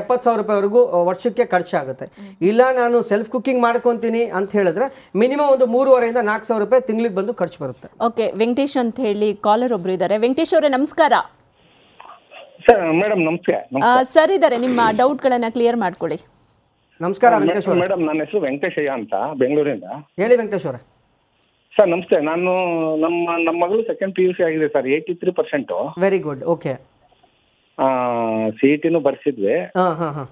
ಎಪ್ಪತ್ತು ಸಾವಿರ ರೂಪಾಯಿವರೆಗೂ ವರ್ಷಕ್ಕೆ ಖರ್ಚಾಗುತ್ತೆ ಇಲ್ಲ ನಾನು ಸೆಲ್ಫ್ ಕುಕಿಂಗ್ ಮಾಡ್ಕೊತೀನಿ ಅಂತ ಹೇಳಿದ್ರೆ ಮಿನಿಮಮ್ ಒಂದು ಮೂರುವರೆಯಿಂದ ನಾಲ್ಕು ಸಾವಿರ ರೂಪಾಯಿ ತಿಂಗಳಿಗೆ ಬಂದು ಖರ್ಚು ಬರುತ್ತೆ ಓಕೆ ವೆಂಕಟೇಶ್ ಅಂತ ಹೇಳಿ ಕಾಲರ್ ಒಬ್ರು ಇದ್ದಾರೆ ವೆಂಕಟೇಶ್ ಅವರೇ ನಮಸ್ಕಾರ ಮೇಡಮ್ ನಮಸ್ತೆ ಸರ್ ಇದ್ದಾರೆ ನಿಮ್ಮ ಡೌಟ್ಗಳನ್ನ ಕ್ಲಿಯರ್ ಮಾಡ್ಕೊಳ್ಳಿ ನಮಸ್ಕಾರ ವೆಂಕಟೇಶ್ ಮೇಡಮ್ ನನ್ನ ಹೆಸರು ವೆಂಕಟೇಶಯ್ಯ ಅಂತ ಬೆಂಗಳೂರಿಂದ ಹೇಳಿ ವೆಂಕಟೇಶ್ವರ ಸರ್ ನಮಸ್ತೆ ನಾನು ನಮ್ಮ ನಮ್ಮ ಮಗಳು ಸೆಕೆಂಡ್ ಪಿ ಯು ಸಿ ಆಗಿದೆ sir eighty three percent very good okay C E ಟಿನೂ ಬರ್ಸಿದ್ವಿ ಹಾ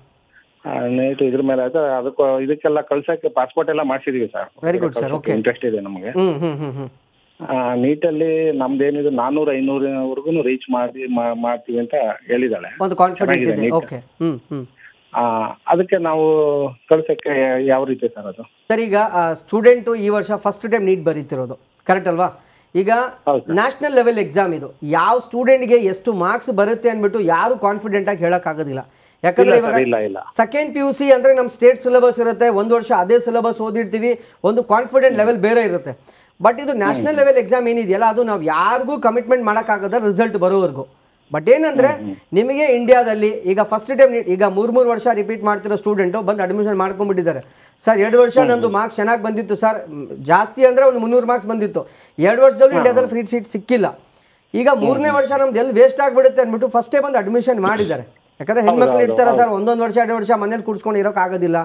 ಇದ್ರ ಮೇಲೆ ಆಯ್ತು ಅದಕ್ಕೆ ಇದಕ್ಕೆಲ್ಲ ಕಳ್ಸಕ್ಕೆ ಪಾಸ್ಪೋರ್ಟ್ ಎಲ್ಲ ಮಾಡಿಸಿದೀವಿ sir very good sir okay interest ಇದೆ ನಮಗೆ ನೀಟಲ್ಲಿ ನಮ್ದೇನಿದೆ ನಾನ್ನೂರು ಐನೂರವರೆಗೂ ರೀಚ್ ಮಾಡಿ ಮಾಡ್ತೀವಿ ಅಂತ ಹೇಳಿದಾಳೆ ಒಂದು ಕಾನ್ಫಿಡೆಂಟ್ ಇದೆ ಓಕೆ ಹ್ಮ್ ಹ್ಮ್ ಅದಕ್ಕೆ ನಾವು ಕಳ್ಸಕ್ಕೆ ಯಾವ ರೀತಿ ಸರ್ ಅದು ಸರ್ ಈಗ ಸ್ಟೂಡೆಂಟ್ ಈ ವರ್ಷ ಫಸ್ಟ್ ಟೈಮ್ ನೀಟ್ ಬರೀತಿರೋದು ಕರೆಕ್ಟ್ ಅಲ್ವಾ ಈಗ ನ್ಯಾಷನಲ್ ಲೆವೆಲ್ ಎಕ್ಸಾಮ್ ಇದು ಯಾವ ಗೆ ಎಷ್ಟು ಮಾರ್ಕ್ಸ್ ಬರುತ್ತೆ ಅಂದ್ಬಿಟ್ಟು ಯಾರು ಕಾನ್ಫಿಡೆಂಟ್ ಆಗಿ ಹೇಳಕ್ ಆಗೋದಿಲ್ಲ ಯಾಕಂದ್ರೆ ಇವಾಗ ಸೆಕೆಂಡ್ ಪಿ ಯು ಸಿ ಅಂದ್ರೆ ನಮ್ಮ ಸ್ಟೇಟ್ ಸಿಲೆಬಸ್ ಇರುತ್ತೆ ಒಂದು ವರ್ಷ ಅದೇ ಸಿಲೆಬಸ್ ಓದಿರ್ತೀವಿ ಒಂದು ಕಾನ್ಫಿಡೆಂಟ್ ಲೆವೆಲ್ ಬೇರೆ ಇರುತ್ತೆ ಬಟ್ ಇದು ನ್ಯಾಷನಲ್ ಲೆವೆಲ್ ಎಕ್ಸಾಮ್ ಏನಿದೆಯಲ್ಲ ಅದು ನಾವು ಯಾರಿಗೂ ಕಮಿಟ್ಮೆಂಟ್ ಮಾಡೋಕ್ಕಾಗದ ರಿಸಲ್ಟ್ ಬರೋವರೆಗೂ ಬಟ್ ಏನಂದ್ರೆ ನಿಮಗೆ ಇಂಡಿಯಾದಲ್ಲಿ ಈಗ ಫಸ್ಟ್ ಟೈಮ್ ಈಗ ಮೂರ್ ಮೂರು ವರ್ಷ ರಿಪೀಟ್ ಮಾಡ್ತಿರೋ ಸ್ಟೂಡೆಂಟು ಬಂದು ಅಡ್ಮಿಷನ್ ಮಾಡ್ಕೊಂಡ್ಬಿಟ್ಟಿದ್ದಾರೆ ಸರ್ ಎರಡು ವರ್ಷ ನಂದು ಮಾರ್ಕ್ಸ್ ಚೆನ್ನಾಗಿ ಬಂದಿತ್ತು ಸರ್ ಜಾಸ್ತಿ ಅಂದ್ರೆ ಒಂದು ಮುನ್ನೂರು ಮಾರ್ಕ್ಸ್ ಬಂದಿತ್ತು ಎರಡು ವರ್ಷದಲ್ಲೂ ಇಂಡಿಯಾದಲ್ಲಿ ಫ್ರೀ ಸೀಟ್ ಸಿಕ್ಕಿಲ್ಲ ಈಗ ಮೂರನೇ ವರ್ಷ ನಮ್ದು ಎಲ್ಲಿ ವೇಸ್ಟ್ ಆಗ್ಬಿಡುತ್ತೆ ಅಂದ್ಬಿಟ್ಟು ಫಸ್ಟೇ ಬಂದು ಅಡ್ಮಿಷನ್ ಮಾಡಿದ್ದಾರೆ ಯಾಕಂದ್ರೆ ಹೆಣ್ಮಕ್ಳು ಇರ್ತಾರ ಸರ್ ಒಂದೊಂದು ವರ್ಷ ಎರಡು ವರ್ಷ ಮನೇಲಿ ಕುಡ್ಸ್ಕೊಂಡು ಇರೋಕೆ ಆಗೋದಿಲ್ಲ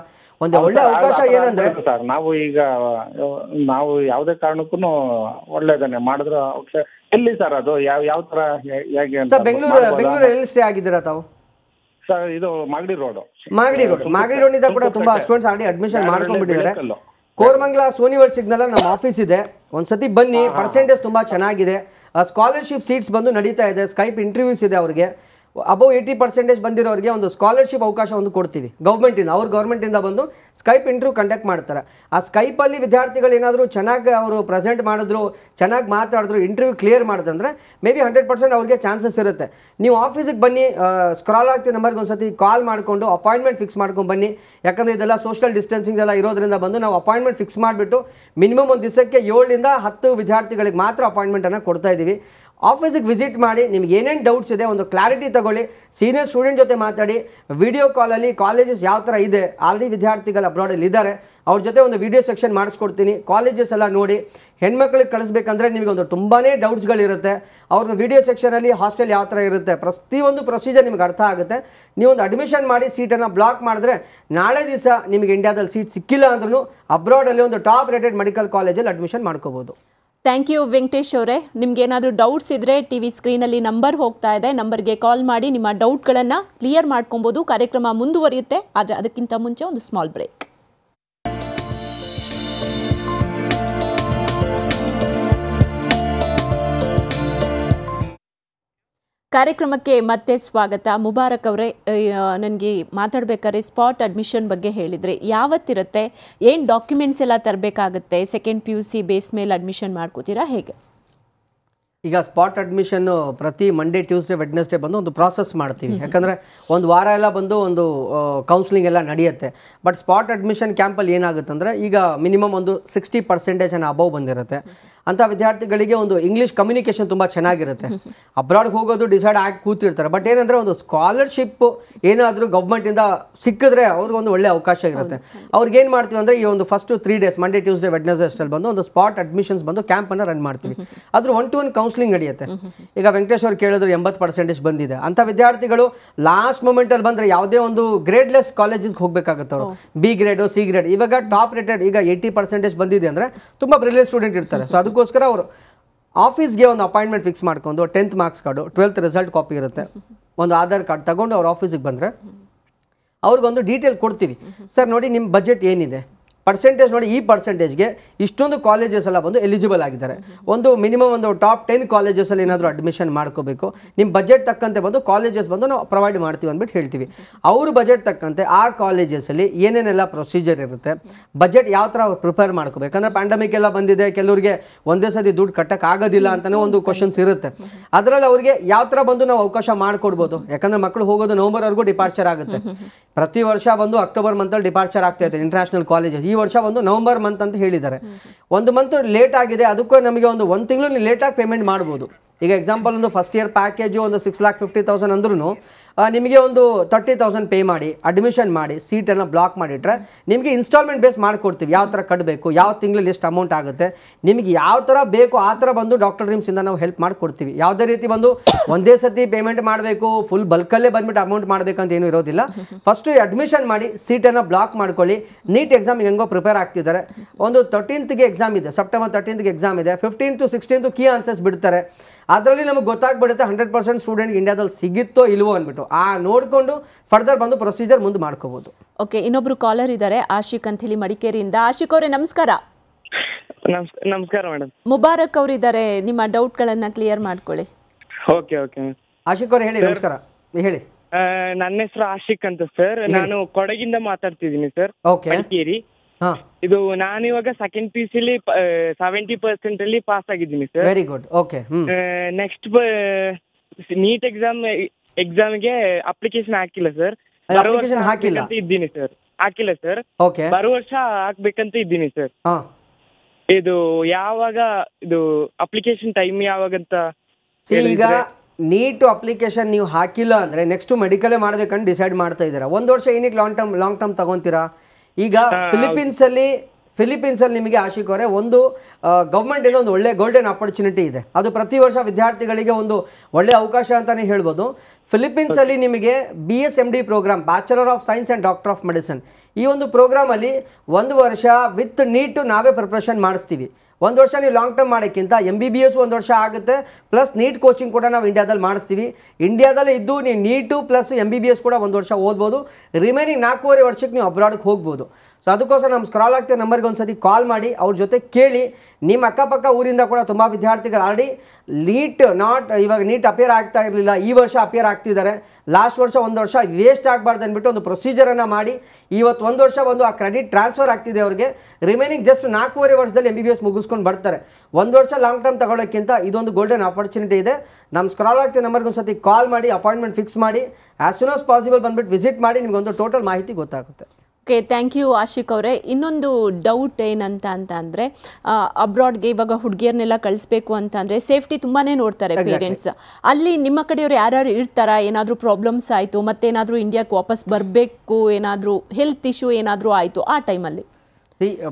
ಒಂದು ಒಳ್ಳೆ ಅವಕಾಶ ಏನಂದ್ರೆ ಸರ್ ನಾವು ಈಗ ನಾವು ಯಾವುದೇ ಕಾರಣಕ್ಕೂ ಒಳ್ಳೇದನ್ನೇ ಮಾಡಿದ್ರೆ ಅವಕಾಶ ಎಲ್ಲಿ ಸರ್ ಅದು ಯಾವ ಯಾವ ತರ ಹೇಗೆ ಅಂತ ಸರ್ ಬೆಂಗಳೂರು ಬೆಂಗಳೂರು ಎಲ್ಲಿ ಸ್ಟೇ ಆಗಿದ್ದೀರಾ ತಾವು ಸರ್ ಇದು Magadi road Magadi road Magadi road ಇಂದ ಕೂಡ ತುಂಬಾ ಸ್ಟೂಡೆಂಟ್ಸ್ ಆಲ್ರೆಡಿ ಅಡ್ಮಿಷನ್ ಮಾಡ್ಕೊಂಡ್ಬಿಟ್ಟಿದ್ದಾರೆ ಕೋರ್ಮಂಗ್ಲ ಸೋನಿವರ್ಡ್ ಸಿಗ್ನಲ್ ನಮ್ಮ ಆಫೀಸ್ ಇದೆ ಒಂದ್ಸತಿ ಬನ್ನಿ ಪರ್ಸೆಂಟೇಜ್ ತುಂಬಾ ಚೆನ್ನಾಗಿದೆ ಸ್ಕಾಲರ್ಶಿಪ್ ಸೀಟ್ಸ್ ಬಂದು ನಡೀತಾ ಇದೆ ಸ್ಕೈಪ್ ಇಂಟರ್ವ್ಯೂಸ್ ಇದೆ ಅವ್ರಿಗೆ ಅಬೌವ್ ಏಯ್ಟಿ ಪರ್ಸೆಂಟೇಜ್ ಬಂದಿರೋರಿಗೆ ಒಂದು ಸ್ಕಾಲರ್ಶಿಪ್ ಅವಕಾಶ ಒಂದು ಕೊಡ್ತೀವಿ ಗೌರ್ಮೆಂಟಿಂದ ಅವ್ರು ಗೌರ್ಮೆಂಟಿಂದ ಬಂದು ಸ್ಕೈಪ್ ಇಂಟರ್ವ್ಯೂ ಕಂಡಕ್ಟ್ ಮಾಡ್ತಾರೆ ಆ ಸ್ಕೈಪಲ್ಲಿ ವಿದ್ಯಾರ್ಥಿಗಳು ಏನಾದರೂ ಚೆನ್ನಾಗಿ ಅವರು ಪ್ರೆಸೆಂಟ್ ಮಾಡಿದ್ರು ಚೆನ್ನಾಗಿ ಮಾತಾಡಿದ್ರು ಇಂಟರ್ವ್ಯೂ ಕ್ಲಿಯರ್ ಮಾಡಿದ್ರೆ ಮೇ ಬಿ ಹಂಡ್ರೆಡ್ ಪರ್ಸೆಂಟ್ ಅವ್ರಿಗೆ ಚಾನ್ಸಸ್ ಇರುತ್ತೆ ನೀವು ಆಫೀಸಿಗೆ ಬನ್ನಿ ಸ್ಕ್ರಾಲ್ ಆಗ್ತಿ ನಂಬರ್ಗೆ ಒಂದು ಸತಿ ಕಾಲ್ ಮಾಡಿಕೊಂಡು ಅಪಾಯಿಂಟ್ಮೆಂಟ್ ಫಿಕ್ಸ್ ಮಾಡ್ಕೊಂಡು ಬನ್ನಿ ಯಾಕಂದರೆ ಇದೆಲ್ಲ ಸೋಷಿಯಲ್ ಡಿಸ್ಟೆನ್ಸಿಂಗ್ ಎಲ್ಲ ಇರೋದ್ರಿಂದ ಬಂದು ನಾವು ಅಪಾಯಿಂಟ್ಮೆಂಟ್ ಫಿಕ್ಸ್ ಮಾಡಿಬಿಟ್ಟು ಮಿನಿಮಮ್ ಒಂದು ದಿವಸಕ್ಕೆ ಏಳರಿಂದ ಹತ್ತು ವಿದ್ಯಾರ್ಥಿಗಳಿಗೆ ಮಾತ್ರ ಅಪಾಯಿಂಟ್ಮೆಂಟನ್ನು ಕೊಡ್ತಾ ಇದ್ದೀವಿ ಆಫೀಸಿಗೆ ವಿಸಿಟ್ ಮಾಡಿ ನಿಮ್ಗೆ ಏನೇನು ಡೌಟ್ಸ್ ಇದೆ ಒಂದು ಕ್ಲಾರಿಟಿ ತಗೊಳ್ಳಿ ಸೀನಿಯರ್ ಸ್ಟೂಡೆಂಟ್ ಜೊತೆ ಮಾತಾಡಿ ವಿಡಿಯೋ ಕಾಲಲ್ಲಿ ಕಾಲೇಜಸ್ ಯಾವ ಥರ ಇದೆ ಆಲ್ರೆಡಿ ವಿದ್ಯಾರ್ಥಿಗಳು ಅಬ್ರಾಡಲ್ಲಿ ಇದ್ದಾರೆ ಅವ್ರ ಜೊತೆ ಒಂದು ವಿಡಿಯೋ ಸೆಕ್ಷನ್ ಮಾಡಿಸ್ಕೊಡ್ತೀನಿ ಕಾಲೇಜಸ್ ಎಲ್ಲ ನೋಡಿ ಹೆಣ್ಮಕ್ಳಿಗೆ ಕಳಿಸ್ಬೇಕಂದ್ರೆ ನಿಮಗೆ ಒಂದು ತುಂಬಾ ಡೌಟ್ಸ್ಗಳಿರುತ್ತೆ ಅವ್ರನ್ನ ವಿಡಿಯೋ ಸೆಕ್ಷನಲ್ಲಿ ಹಾಸ್ಟೆಲ್ ಯಾವ ಥರ ಇರುತ್ತೆ ಪ್ರತಿಯೊಂದು ಪ್ರೊಸೀಜರ್ ನಿಮ್ಗೆ ಅರ್ಥ ಆಗುತ್ತೆ ನೀವೊಂದು ಅಡ್ಮಿಷನ್ ಮಾಡಿ ಸೀಟನ್ನು ಬ್ಲಾಕ್ ಮಾಡಿದ್ರೆ ನಾಳೆ ದಿವಸ ನಿಮಗೆ ಇಂಡಿಯಾದಲ್ಲಿ ಸೀಟ್ ಸಿಕ್ಕಿಲ್ಲ ಅಂದ್ರೂ ಅಬ್ರಾಡಲ್ಲಿ ಒಂದು ಟಾಪ್ ರೇಟೆಡ್ ಮೆಡಿಕಲ್ ಕಾಲೇಜಲ್ಲಿ ಅಡ್ಮಿಷನ್ ಮಾಡ್ಕೋಬೋದು ಥ್ಯಾಂಕ್ ಯು ವೆಂಕಟೇಶ್ ಅವರೇ ಏನಾದರೂ ಡೌಟ್ಸ್ ಇದ್ದರೆ ಟಿ ವಿ ಸ್ಕ್ರೀನಲ್ಲಿ ನಂಬರ್ ಹೋಗ್ತಾ ಇದೆ ನಂಬರ್ಗೆ ಕಾಲ್ ಮಾಡಿ ನಿಮ್ಮ ಡೌಟ್ಗಳನ್ನು ಕ್ಲಿಯರ್ ಮಾಡ್ಕೊಬೋದು ಕಾರ್ಯಕ್ರಮ ಮುಂದುವರಿಯುತ್ತೆ ಆದರೆ ಅದಕ್ಕಿಂತ ಮುಂಚೆ ಒಂದು ಸ್ಮಾಲ್ ಬ್ರೇಕ್ ಕಾರ್ಯಕ್ರಮಕ್ಕೆ ಮತ್ತೆ ಸ್ವಾಗತ ಮುಬಾರಕ್ ಅವರೇ ನನಗೆ ಮಾತಾಡಬೇಕಾದ್ರೆ ಸ್ಪಾಟ್ ಅಡ್ಮಿಷನ್ ಬಗ್ಗೆ ಹೇಳಿದರೆ ಯಾವತ್ತಿರುತ್ತೆ ಏನು ಡಾಕ್ಯುಮೆಂಟ್ಸ್ ಎಲ್ಲ ತರಬೇಕಾಗುತ್ತೆ second P U C base ಮೇಲೆ ಅಡ್ಮಿಷನ್ ಮಾಡ್ಕೋತೀರಾ ಹೇಗೆ ಈಗ ಸ್ಪಾಟ್ ಅಡ್ಮಿಷನ್ನು ಪ್ರತಿ ಮಂಡೇ ಟ್ಯೂಸ್ಡೇ ವೆಡ್ನೆಸ್ಡೇ ಬಂದು ಒಂದು ಪ್ರಾಸೆಸ್ ಮಾಡ್ತೀವಿ ಯಾಕಂದರೆ ಒಂದು ವಾರ ಎಲ್ಲ ಬಂದು ಒಂದು ಕೌನ್ಸಿಲಿಂಗ್ ಎಲ್ಲ ನಡೆಯುತ್ತೆ ಬಟ್ ಸ್ಪಾಟ್ ಅಡ್ಮಿಷನ್ ಕ್ಯಾಂಪಲ್ಲಿ ಏನಾಗುತ್ತೆ ಅಂದರೆ ಈಗ ಮಿನಿಮಮ್ ಒಂದು ಸಿಕ್ಸ್ಟಿ ಪರ್ಸೆಂಟೇಜ್ ಅಬೌವ್ ಬಂದಿರುತ್ತೆ ಅಂಥ ವಿದ್ಯಾರ್ಥಿಗಳಿಗೆ ಒಂದು ಇಂಗ್ಲೀಷ್ ಕಮ್ಯುನಿಕೇಷನ್ ತುಂಬ ಚೆನ್ನಾಗಿರುತ್ತೆ ಅಬ್ರಾಡ್ಗೆ ಹೋಗೋದು ಡಿಸೈಡ್ ಆಗಿ ಕೂತಿರ್ತಾರೆ ಬಟ್ ಏನಂದರೆ ಒಂದು ಸ್ಕಾಲರ್ಶಿಪ್ ಏನಾದರೂ ಗೌರ್ಮೆಂಟಿಂದ ಸಿಕ್ಕಿದ್ರೆ ಒಂದು ಒಳ್ಳೆ ಅವಕಾಶ ಇರುತ್ತೆ ಅವ್ರಿಗೆ ಮಾಡ್ತೀವಿ ಅಂದರೆ ಈ ಒಂದು first three days Monday Tuesday Wednesday ಅಷ್ಟಲ್ಲಿ ಬಂದು ಒಂದು ಸ್ಪಾಟ್ ಅಡ್ಮಿಷನ್ಸ್ ಬಂದು ಕ್ಯಾಂಪನ್ನು ರನ್ ಮಾಡ್ತೀವಿ ಅದ್ರ ಒನ್ ಟು ಒನ್ ಕೌನ್ಸಿಲಿಂಗ್ ನಡೆಯುತ್ತೆ ಈಗ ವೆಂಕಟೇಶ್ ಅವ್ರು ಕೇಳಿದ್ರು ಎಂಬತ್ತು ಪರ್ಸೆಂಟೇಜ್ ಬಂದಿದೆ ಅಂತ ವಿದ್ಯಾರ್ಥಿಗಳು ಲಾಸ್ಟ್ ಅಲ್ಲಿ ಬಂದರೆ ಯಾವುದೇ ಒಂದು ಗ್ರೇಡ್ಲೆಸ್ ಕಾಲೇಜಿಗೆ ಹೋಗಬೇಕಾಗುತ್ತೆ ಅವರು ಬಿ ಗ್ರೇಡು ಸಿ ಗ್ರೇಡ್ ಇವಾಗ ಟಾಪ್ ರೇಟೆಡ್ ಈಗ ಏಯ್ಟಿ ಪರ್ಸೆಂಟೇಜ್ ಬಂದಿದೆ ಅಂದರೆ ತುಂಬ ಬ್ರಿಲಿಯಂಟ್ ಸ್ಟೂಡೆಂಟ್ ಇರ್ತಾರೆ ಸೊ ಅದಕ್ಕೂ ಅದಕ್ಕೋಸ್ಕರ ಅವರು ಆಫೀಸ್ಗೆ ಒಂದು ಅಪಾಯಿಂಟ್ಮೆಂಟ್ ಫಿಕ್ಸ್ ಮಾಡ್ಕೊಂಡು tenth marks card twelfth result copy ಇರುತ್ತೆ ಒಂದು ಆಧಾರ್ ಕಾರ್ಡ್ ತಗೊಂಡು ಅವ್ರ ಆಫೀಸಿಗೆ ಬಂದರೆ ಅವ್ರಿಗೊಂದು ಡೀಟೇಲ್ ಕೊಡ್ತೀವಿ ಸರ್ ನೋಡಿ ನಿಮ್ಮ ಬಜೆಟ್ ಏನಿದೆ ಪರ್ಸೆಂಟೇಜ್ ನೋಡಿ ಈ ಪರ್ಸೆಂಟೇಜ್ಗೆ ಇಷ್ಟೊಂದು ಕಾಲೇಜಸ್ ಎಲ್ಲ ಬಂದು ಎಲಿಜಿಬಲ್ ಆಗಿದ್ದಾರೆ ಒಂದು ಮಿನಿಮಮ್ ಒಂದು ಟಾಪ್ ಟೆನ್ ಕಾಲೇಜಸಲ್ಲಿ ಏನಾದರೂ ಅಡ್ಮಿಷನ್ ಮಾಡ್ಕೋಬೇಕು ನಿಮ್ಮ ಬಜೆಟ್ ತಕ್ಕಂತೆ ಬಂದು ಕಾಲೇಜಸ್ ಬಂದು ನಾವು ಪ್ರೊವೈಡ್ ಮಾಡ್ತೀವಿ ಅಂದ್ಬಿಟ್ಟು ಹೇಳ್ತೀವಿ ಅವ್ರ ಬಜೆಟ್ ತಕ್ಕಂತೆ ಆ ಕಾಲೇಜಸಲ್ಲಿ ಏನೇನೆಲ್ಲ ಪ್ರೊಸೀಜರ್ ಇರುತ್ತೆ ಬಜೆಟ್ ಯಾವ ಥರ ಪ್ರಿಪೇರ್ ಮಾಡ್ಕೋಬೇಕು ಅಂದರೆ ಪ್ಯಾಂಡಮಿಕ್ ಎಲ್ಲ ಬಂದಿದೆ ಕೆಲವರಿಗೆ ಒಂದೇ ಸತಿ ದುಡ್ಡು ಆಗೋದಿಲ್ಲ ಅಂತಲೇ ಒಂದು ಕ್ವಶನ್ಸ್ ಇರುತ್ತೆ ಅದರಲ್ಲಿ ಅವರಿಗೆ ಯಾವ ಥರ ಬಂದು ನಾವು ಅವಕಾಶ ಮಾಡಿಕೊಡ್ಬೋದು ಯಾಕಂದರೆ ಮಕ್ಕಳು ಹೋಗೋದು ನವಂಬರ್ವರೆಗೂ ಡಿಪಾರ್ಚರ್ ಆಗುತ್ತೆ ಪ್ರತಿ ವರ್ಷ ಬಂದು ಅಕ್ಟೋಬರ್ ಮಂತಲ್ಲಿ ಡಿಪಾರ್ಚರ್ ಆಗ್ತಾ ಇದೆ ಇಂಟರ್ನ್ಯಾಷನಲ್ ಕಾಲೇಜ್ ಈ ವರ್ಷ ಬಂದು ನವಂಬರ್ ಮಂತ್ ಅಂತ ಹೇಳಿದ್ದಾರೆ ಒಂದು ಮಂತ್ ಲೇಟ್ ಆಗಿದೆ ಅದಕ್ಕೂ ನಮಗೆ ಒಂದು ಒಂದು ತಿಂಗಳು ಲೇಟಾಗಿ ಪೇಮೆಂಟ್ ಮಾಡ್ಬೋದು ಈಗ ಎಕ್ಸಾಂಪಲ್ ಒಂದು ಫಸ್ಟ್ ಇಯರ್ ಪ್ಯಾಕೇಜು ಒಂದು ಸಿಕ್ಸ್ ಲ್ಯಾಕ್ ಫಿಫ್ಟಿ ತೌಸಂಡ್ ಅಂದ್ರೂ ನಿಮಗೆ ಒಂದು ತರ್ಟಿ ತೌಸಂಡ್ ಪೇ ಮಾಡಿ ಅಡ್ಮಿಷನ್ ಮಾಡಿ ಸೀಟನ್ನು ಬ್ಲಾಕ್ ಮಾಡಿಟ್ರೆ ನಿಮಗೆ ಇನ್ಸ್ಟಾಲ್ಮೆಂಟ್ ಬೇಸ್ ಮಾಡಿಕೊಡ್ತೀವಿ ಯಾವ ಥರ ಕಟ್ಟಬೇಕು ಯಾವ ತಿಂಗಳಲ್ಲಿ ಎಷ್ಟು ಅಮೌಂಟ್ ಆಗುತ್ತೆ ನಿಮಗೆ ಯಾವ ಥರ ಬೇಕು ಆ ಥರ ಬಂದು ಡಾಕ್ಟರ್ ಡ್ರೀಮ್ಸಿಂದ ನಾವು ಹೆಲ್ಪ್ ಮಾಡಿಕೊಡ್ತೀವಿ ಯಾವುದೇ ರೀತಿ ಬಂದು ಒಂದೇ ಸತಿ ಪೇಮೆಂಟ್ ಮಾಡಬೇಕು ಫುಲ್ ಬಲ್ಕಲ್ಲೇ ಬಂದ್ಬಿಟ್ಟು ಅಮೌಂಟ್ ಮಾಡಬೇಕಂತ ಏನೂ ಇರೋದಿಲ್ಲ ಫಸ್ಟು ಅಡ್ಮಿಷನ್ ಮಾಡಿ ಸೀಟನ್ನು ಬ್ಲಾಕ್ ಮಾಡ್ಕೊಳ್ಳಿ ನೀಟ್ ಎಕ್ಸಾಮಿಗೆ ಹೆಂಗೋ ಪ್ರಿಪೇರ್ ಆಗ್ತಿದ್ದಾರೆ ಒಂದು ತರ್ಟೀನ್ತ್ಗೆ ಎಕ್ಸಾಮ್ ಇದೆ ಸೆಪ್ಟೆಂಬರ್ ತರ್ಟೀನ್ತ್ಗೆ ಎಕ್ಸಾಮ್ ಇದೆ fifteen to sixteen key answers ಬಿಡ್ತಾರೆ ಅದರಲ್ಲಿ ನಮಗೆ ಗೊತ್ತಾಗ್ಬಿಡುತ್ತೆ ಹಂಡ್ರೆಡ್ ಪರ್ಸೆಂಟ್ ಸ್ಟೂಡೆಂಟ್ ಇಂಡಿಯಾದಲ್ಲಿ ಸಿಗುತ್ತೋ ಇಲ್ವೋ ಅಂದ್ಬಿಟ್ಟು ಆ ನೋಡಿಕೊಂಡು ಫರ್ದರ್ ಬಂದು ಪ್ರೊಸೀಜರ್ ಮುಂದೆ ಮಾಡ್ಕೋಬಹುದು ಓಕೆ ಇನ್ನೊಬ್ರು ಕಾಲರ್ ಇದ್ದಾರೆ ಆಶಿಕ್ ಅಂತ ಹೇಳಿ ಮಡಿಕೇರಿಯಿಂದ ಆಶಿಕ್ ಅವರೇ ನಮಸ್ಕಾರ ನಮಸ್ಕಾರ ಮೇಡಮ್ ಮುಬಾರಕ್ ಇದ್ದಾರೆ ನಿಮ್ಮ ಡೌಟ್ ಗಳನ್ನ ಕ್ಲಿಯರ್ ಮಾಡ್ಕೊಳ್ಳಿ ಓಕೆ ಓಕೆ ಆಶಿಕ್ ಅವ್ರು ಹೇಳಿ ನಮಸ್ಕಾರ ಹೇಳಿ ನನ್ನ ಹೆಸರು ಆಶಿಕ್ ಅಂತ ಸರ್ ನಾನು ಕೊಡಗಿಂದ ಮಾತಾಡ್ತಿದ್ದೀನಿ ಸರ್ ಮಡಿಕೇರಿ ಇದು ನಾನು ಇವಾಗ second P C seventy percent ಅಲ್ಲಿ ಪಾಸ್ ಆಗಿದ್ದೀನಿ sir very good okay next NEET exam ಎಕ್ಸಾಮ್ಗೆ ಅಪ್ಲಿಕೇಶನ್ ಹಾಕಿಲ್ಲ ಸರ್ ಹಾಕಿಲ್ಲ ಇದ್ದೀನಿ ಸರ್ ಹಾಕಿಲ್ಲ ಸರ್ ಓಕೆ ಬರುವ ವರ್ಷ ಹಾಕ್ಬೇಕಂತ ಇದ್ದೀನಿ ಸರ್ ಇದು ಯಾವಾಗ ಇದು ಅಪ್ಲಿಕೇಶನ್ ಟೈಮ್ ಯಾವಾಗ ಅಂತ ಈಗ ನೀಟ್ ಅಪ್ಲಿಕೇಶನ್ ನೀವು ಹಾಕಿಲ್ಲ ಅಂದ್ರೆ ನೆಕ್ಸ್ಟ್ ಮೆಡಿಕಲೇ ಮಾಡ್ಬೇಕಂತ ಡಿಸೈಡ್ ಮಾಡ್ತಾ ಇದ್ದೀರಾ ಒಂದು ವರ್ಷ ಏನಕ್ಕೆ ಲಾಂಗ್ ಟರ್ಮ್ ಲಾಂಗ್ ಟರ್ಮ್ ತಗೊಂತೀರಾ ಈಗ ಫಿಲಿಪೀನ್ಸ್ ಅಲ್ಲಿ ಫಿಲಿಪೀನ್ಸ್ ಅಲ್ಲಿ ನಿಮಗೆ ಆಶಿಕ್ ಒಂದು ಗೌರ್ಮೆಂಟ್ ಇಂದ ಒಂದು ಒಳ್ಳೆ ಗೋಲ್ಡನ್ ಆಪರ್ಚುನಿಟಿ ಇದೆ ಅದು ಪ್ರತಿ ವರ್ಷ ವಿದ್ಯಾರ್ಥಿಗಳಿಗೆ ಒಂದು ಒಳ್ಳೆ ಅವಕಾಶ ಅಂತಾನೆ ಹೇಳ್ಬೋದು ಫಿಲಿಪೀನ್ಸ್ ಅಲ್ಲಿ ನಿಮಗೆ B S M D program bachelor of science and doctor of medicine ಈ ಒಂದು ಪ್ರೋಗ್ರಾಮಲ್ಲಿ ಒಂದು ವರ್ಷ ವಿತ್ ನೀಟು ನಾವೇ ಪ್ರಿಪ್ರೇಷನ್ ಮಾಡಿಸ್ತೀವಿ ಒಂದು ವರ್ಷ ನೀವು ಲಾಂಗ್ ಟರ್ಮ್ ಮಾಡೋಕ್ಕಿಂತ ಎಮ್ ಬಿ ಬಿ ಎಸ್ ಒಂದು ವರ್ಷ ಆಗುತ್ತೆ ಪ್ಲಸ್ ನೀಟ್ ಕೋಚಿಂಗ್ ಕೂಡ ನಾವು ಇಂಡಿಯಾದಲ್ಲಿ ಮಾಡಿಸ್ತೀವಿ ಇಂಡಿಯಾದಲ್ಲಿ ಇದ್ದು ನೀವು NEET plus M B B S ಕೂಡ ಒಂದು ವರ್ಷ ಓದ್ಬೋದು ರಿಮೈನಿಂಗ್ ನಾಲ್ಕೂವರೆ ವರ್ಷಕ್ಕೆ ನೀವು ಅಬ್ರಾಡ್ಗೆ ಹೋಗ್ಬೋದು ಸೊ ಅದಕ್ಕೋಸ್ಕರ ನಮ್ಮ ಸ್ಕ್ರಾಲ್ ಆಗ್ತಿರೋ ನಂಬರ್ಗೆ ಒಂದು ಸತಿ ಕಾಲ್ ಮಾಡಿ ಅವ್ರ ಜೊತೆ ಕೇಳಿ ನಿಮ್ಮ ಅಕ್ಕಪಕ್ಕ ಊರಿಂದ ಕೂಡ ತುಂಬ ವಿದ್ಯಾರ್ಥಿಗಳು ಆಲ್ರೆಡಿ ನೀಟ್ ನಾಟ್ ಇವಾಗ ನೀಟ್ ಅಪಿಯರ್ ಆಗ್ತಾ ಇರಲಿಲ್ಲ ಈ ವರ್ಷ ಅಪಿಯರ್ ಆಗ್ತಿದ್ದಾರೆ ಲಾಸ್ಟ್ ವರ್ಷ ಒಂದು ವರ್ಷ ವೇಸ್ಟ್ ಆಗಬಾರ್ದು ಅಂದ್ಬಿಟ್ಟು ಒಂದು ಪ್ರೊಸೀಜರನ್ನು ಮಾಡಿ ಇವತ್ತು ಒಂದು ವರ್ಷ ಒಂದು ಆ ಕ್ರೆಡಿಟ್ ಟ್ರಾನ್ಸ್ಫರ್ ಆಗ್ತಿದೆ ಅವರಿಗೆ ರಿಮೈನಿಂಗ್ ಜಸ್ಟ್ ನಾಲ್ಕೂವರೆ ವರ್ಷದಲ್ಲಿ ಎಮ್ ಬಿ ಬಿ ಎಸ್ ಮುಗಿಸ್ಕೊಂಡು ಬರ್ತಾರೆ ಒಂದು ವರ್ಷ ಲಾಂಗ್ ಟರ್ಮ್ ತಗೊಳ್ಳೋಕ್ಕಿಂತ ಇದೊಂದು ಗೋಲ್ಡನ್ ಆಪರ್ಚುನಿಟಿ ಇದೆ ನಮ್ಮ ಸ್ಕ್ರಾಲ್ ಆಗ್ತಿದ್ದ ನಂಬರ್ಗೆ ಒಂದು ಸತಿ ಕಾಲ್ ಮಾಡಿ ಅಪಾಯಿಂಟ್ಮೆಂಟ್ ಫಿಕ್ಸ್ ಮಾಡಿ ಆ್ಯಸ್ ಸೂನ್ ಆಸ್ ಪಾಸಿಬಲ್ ಬಂದ್ಬಿಟ್ಟು ವಿಸಿಟ್ ಮಾಡಿ ನಿಮಗೊಂದು ಟೋಟಲ್ ಮಾಹಿತಿ ಗೊತ್ತಾಗುತ್ತೆ ಓಕೆ ಥ್ಯಾಂಕ್ ಯು ಆಶಿಕ್ ಅವರೇ ಇನ್ನೊಂದು ಡೌಟ್ ಏನಂತ ಅಂತ ಅಂದರೆ ಅಬ್ರಾಡ್ಗೆ ಇವಾಗ ಹುಡುಗಿಯರನ್ನೆಲ್ಲ ಕಳಿಸ್ಬೇಕು ಅಂತ ಅಂದರೆ ಸೇಫ್ಟಿ ತುಂಬಾ ನೋಡ್ತಾರೆ ಪೇರೆಂಟ್ಸ್ ಅಲ್ಲಿ ನಿಮ್ಮ ಕಡೆಯವರು ಯಾರ್ಯಾರು ಇರ್ತಾರ ಏನಾದರೂ ಪ್ರಾಬ್ಲಮ್ಸ್ ಆಯಿತು ಏನಾದರೂ ಇಂಡಿಯಾಕ್ಕೆ ವಾಪಸ್ ಬರಬೇಕು ಏನಾದರೂ ಹೆಲ್ತ್ ಇಶ್ಯೂ ಏನಾದರೂ ಆಯಿತು ಆ ಟೈಮಲ್ಲಿ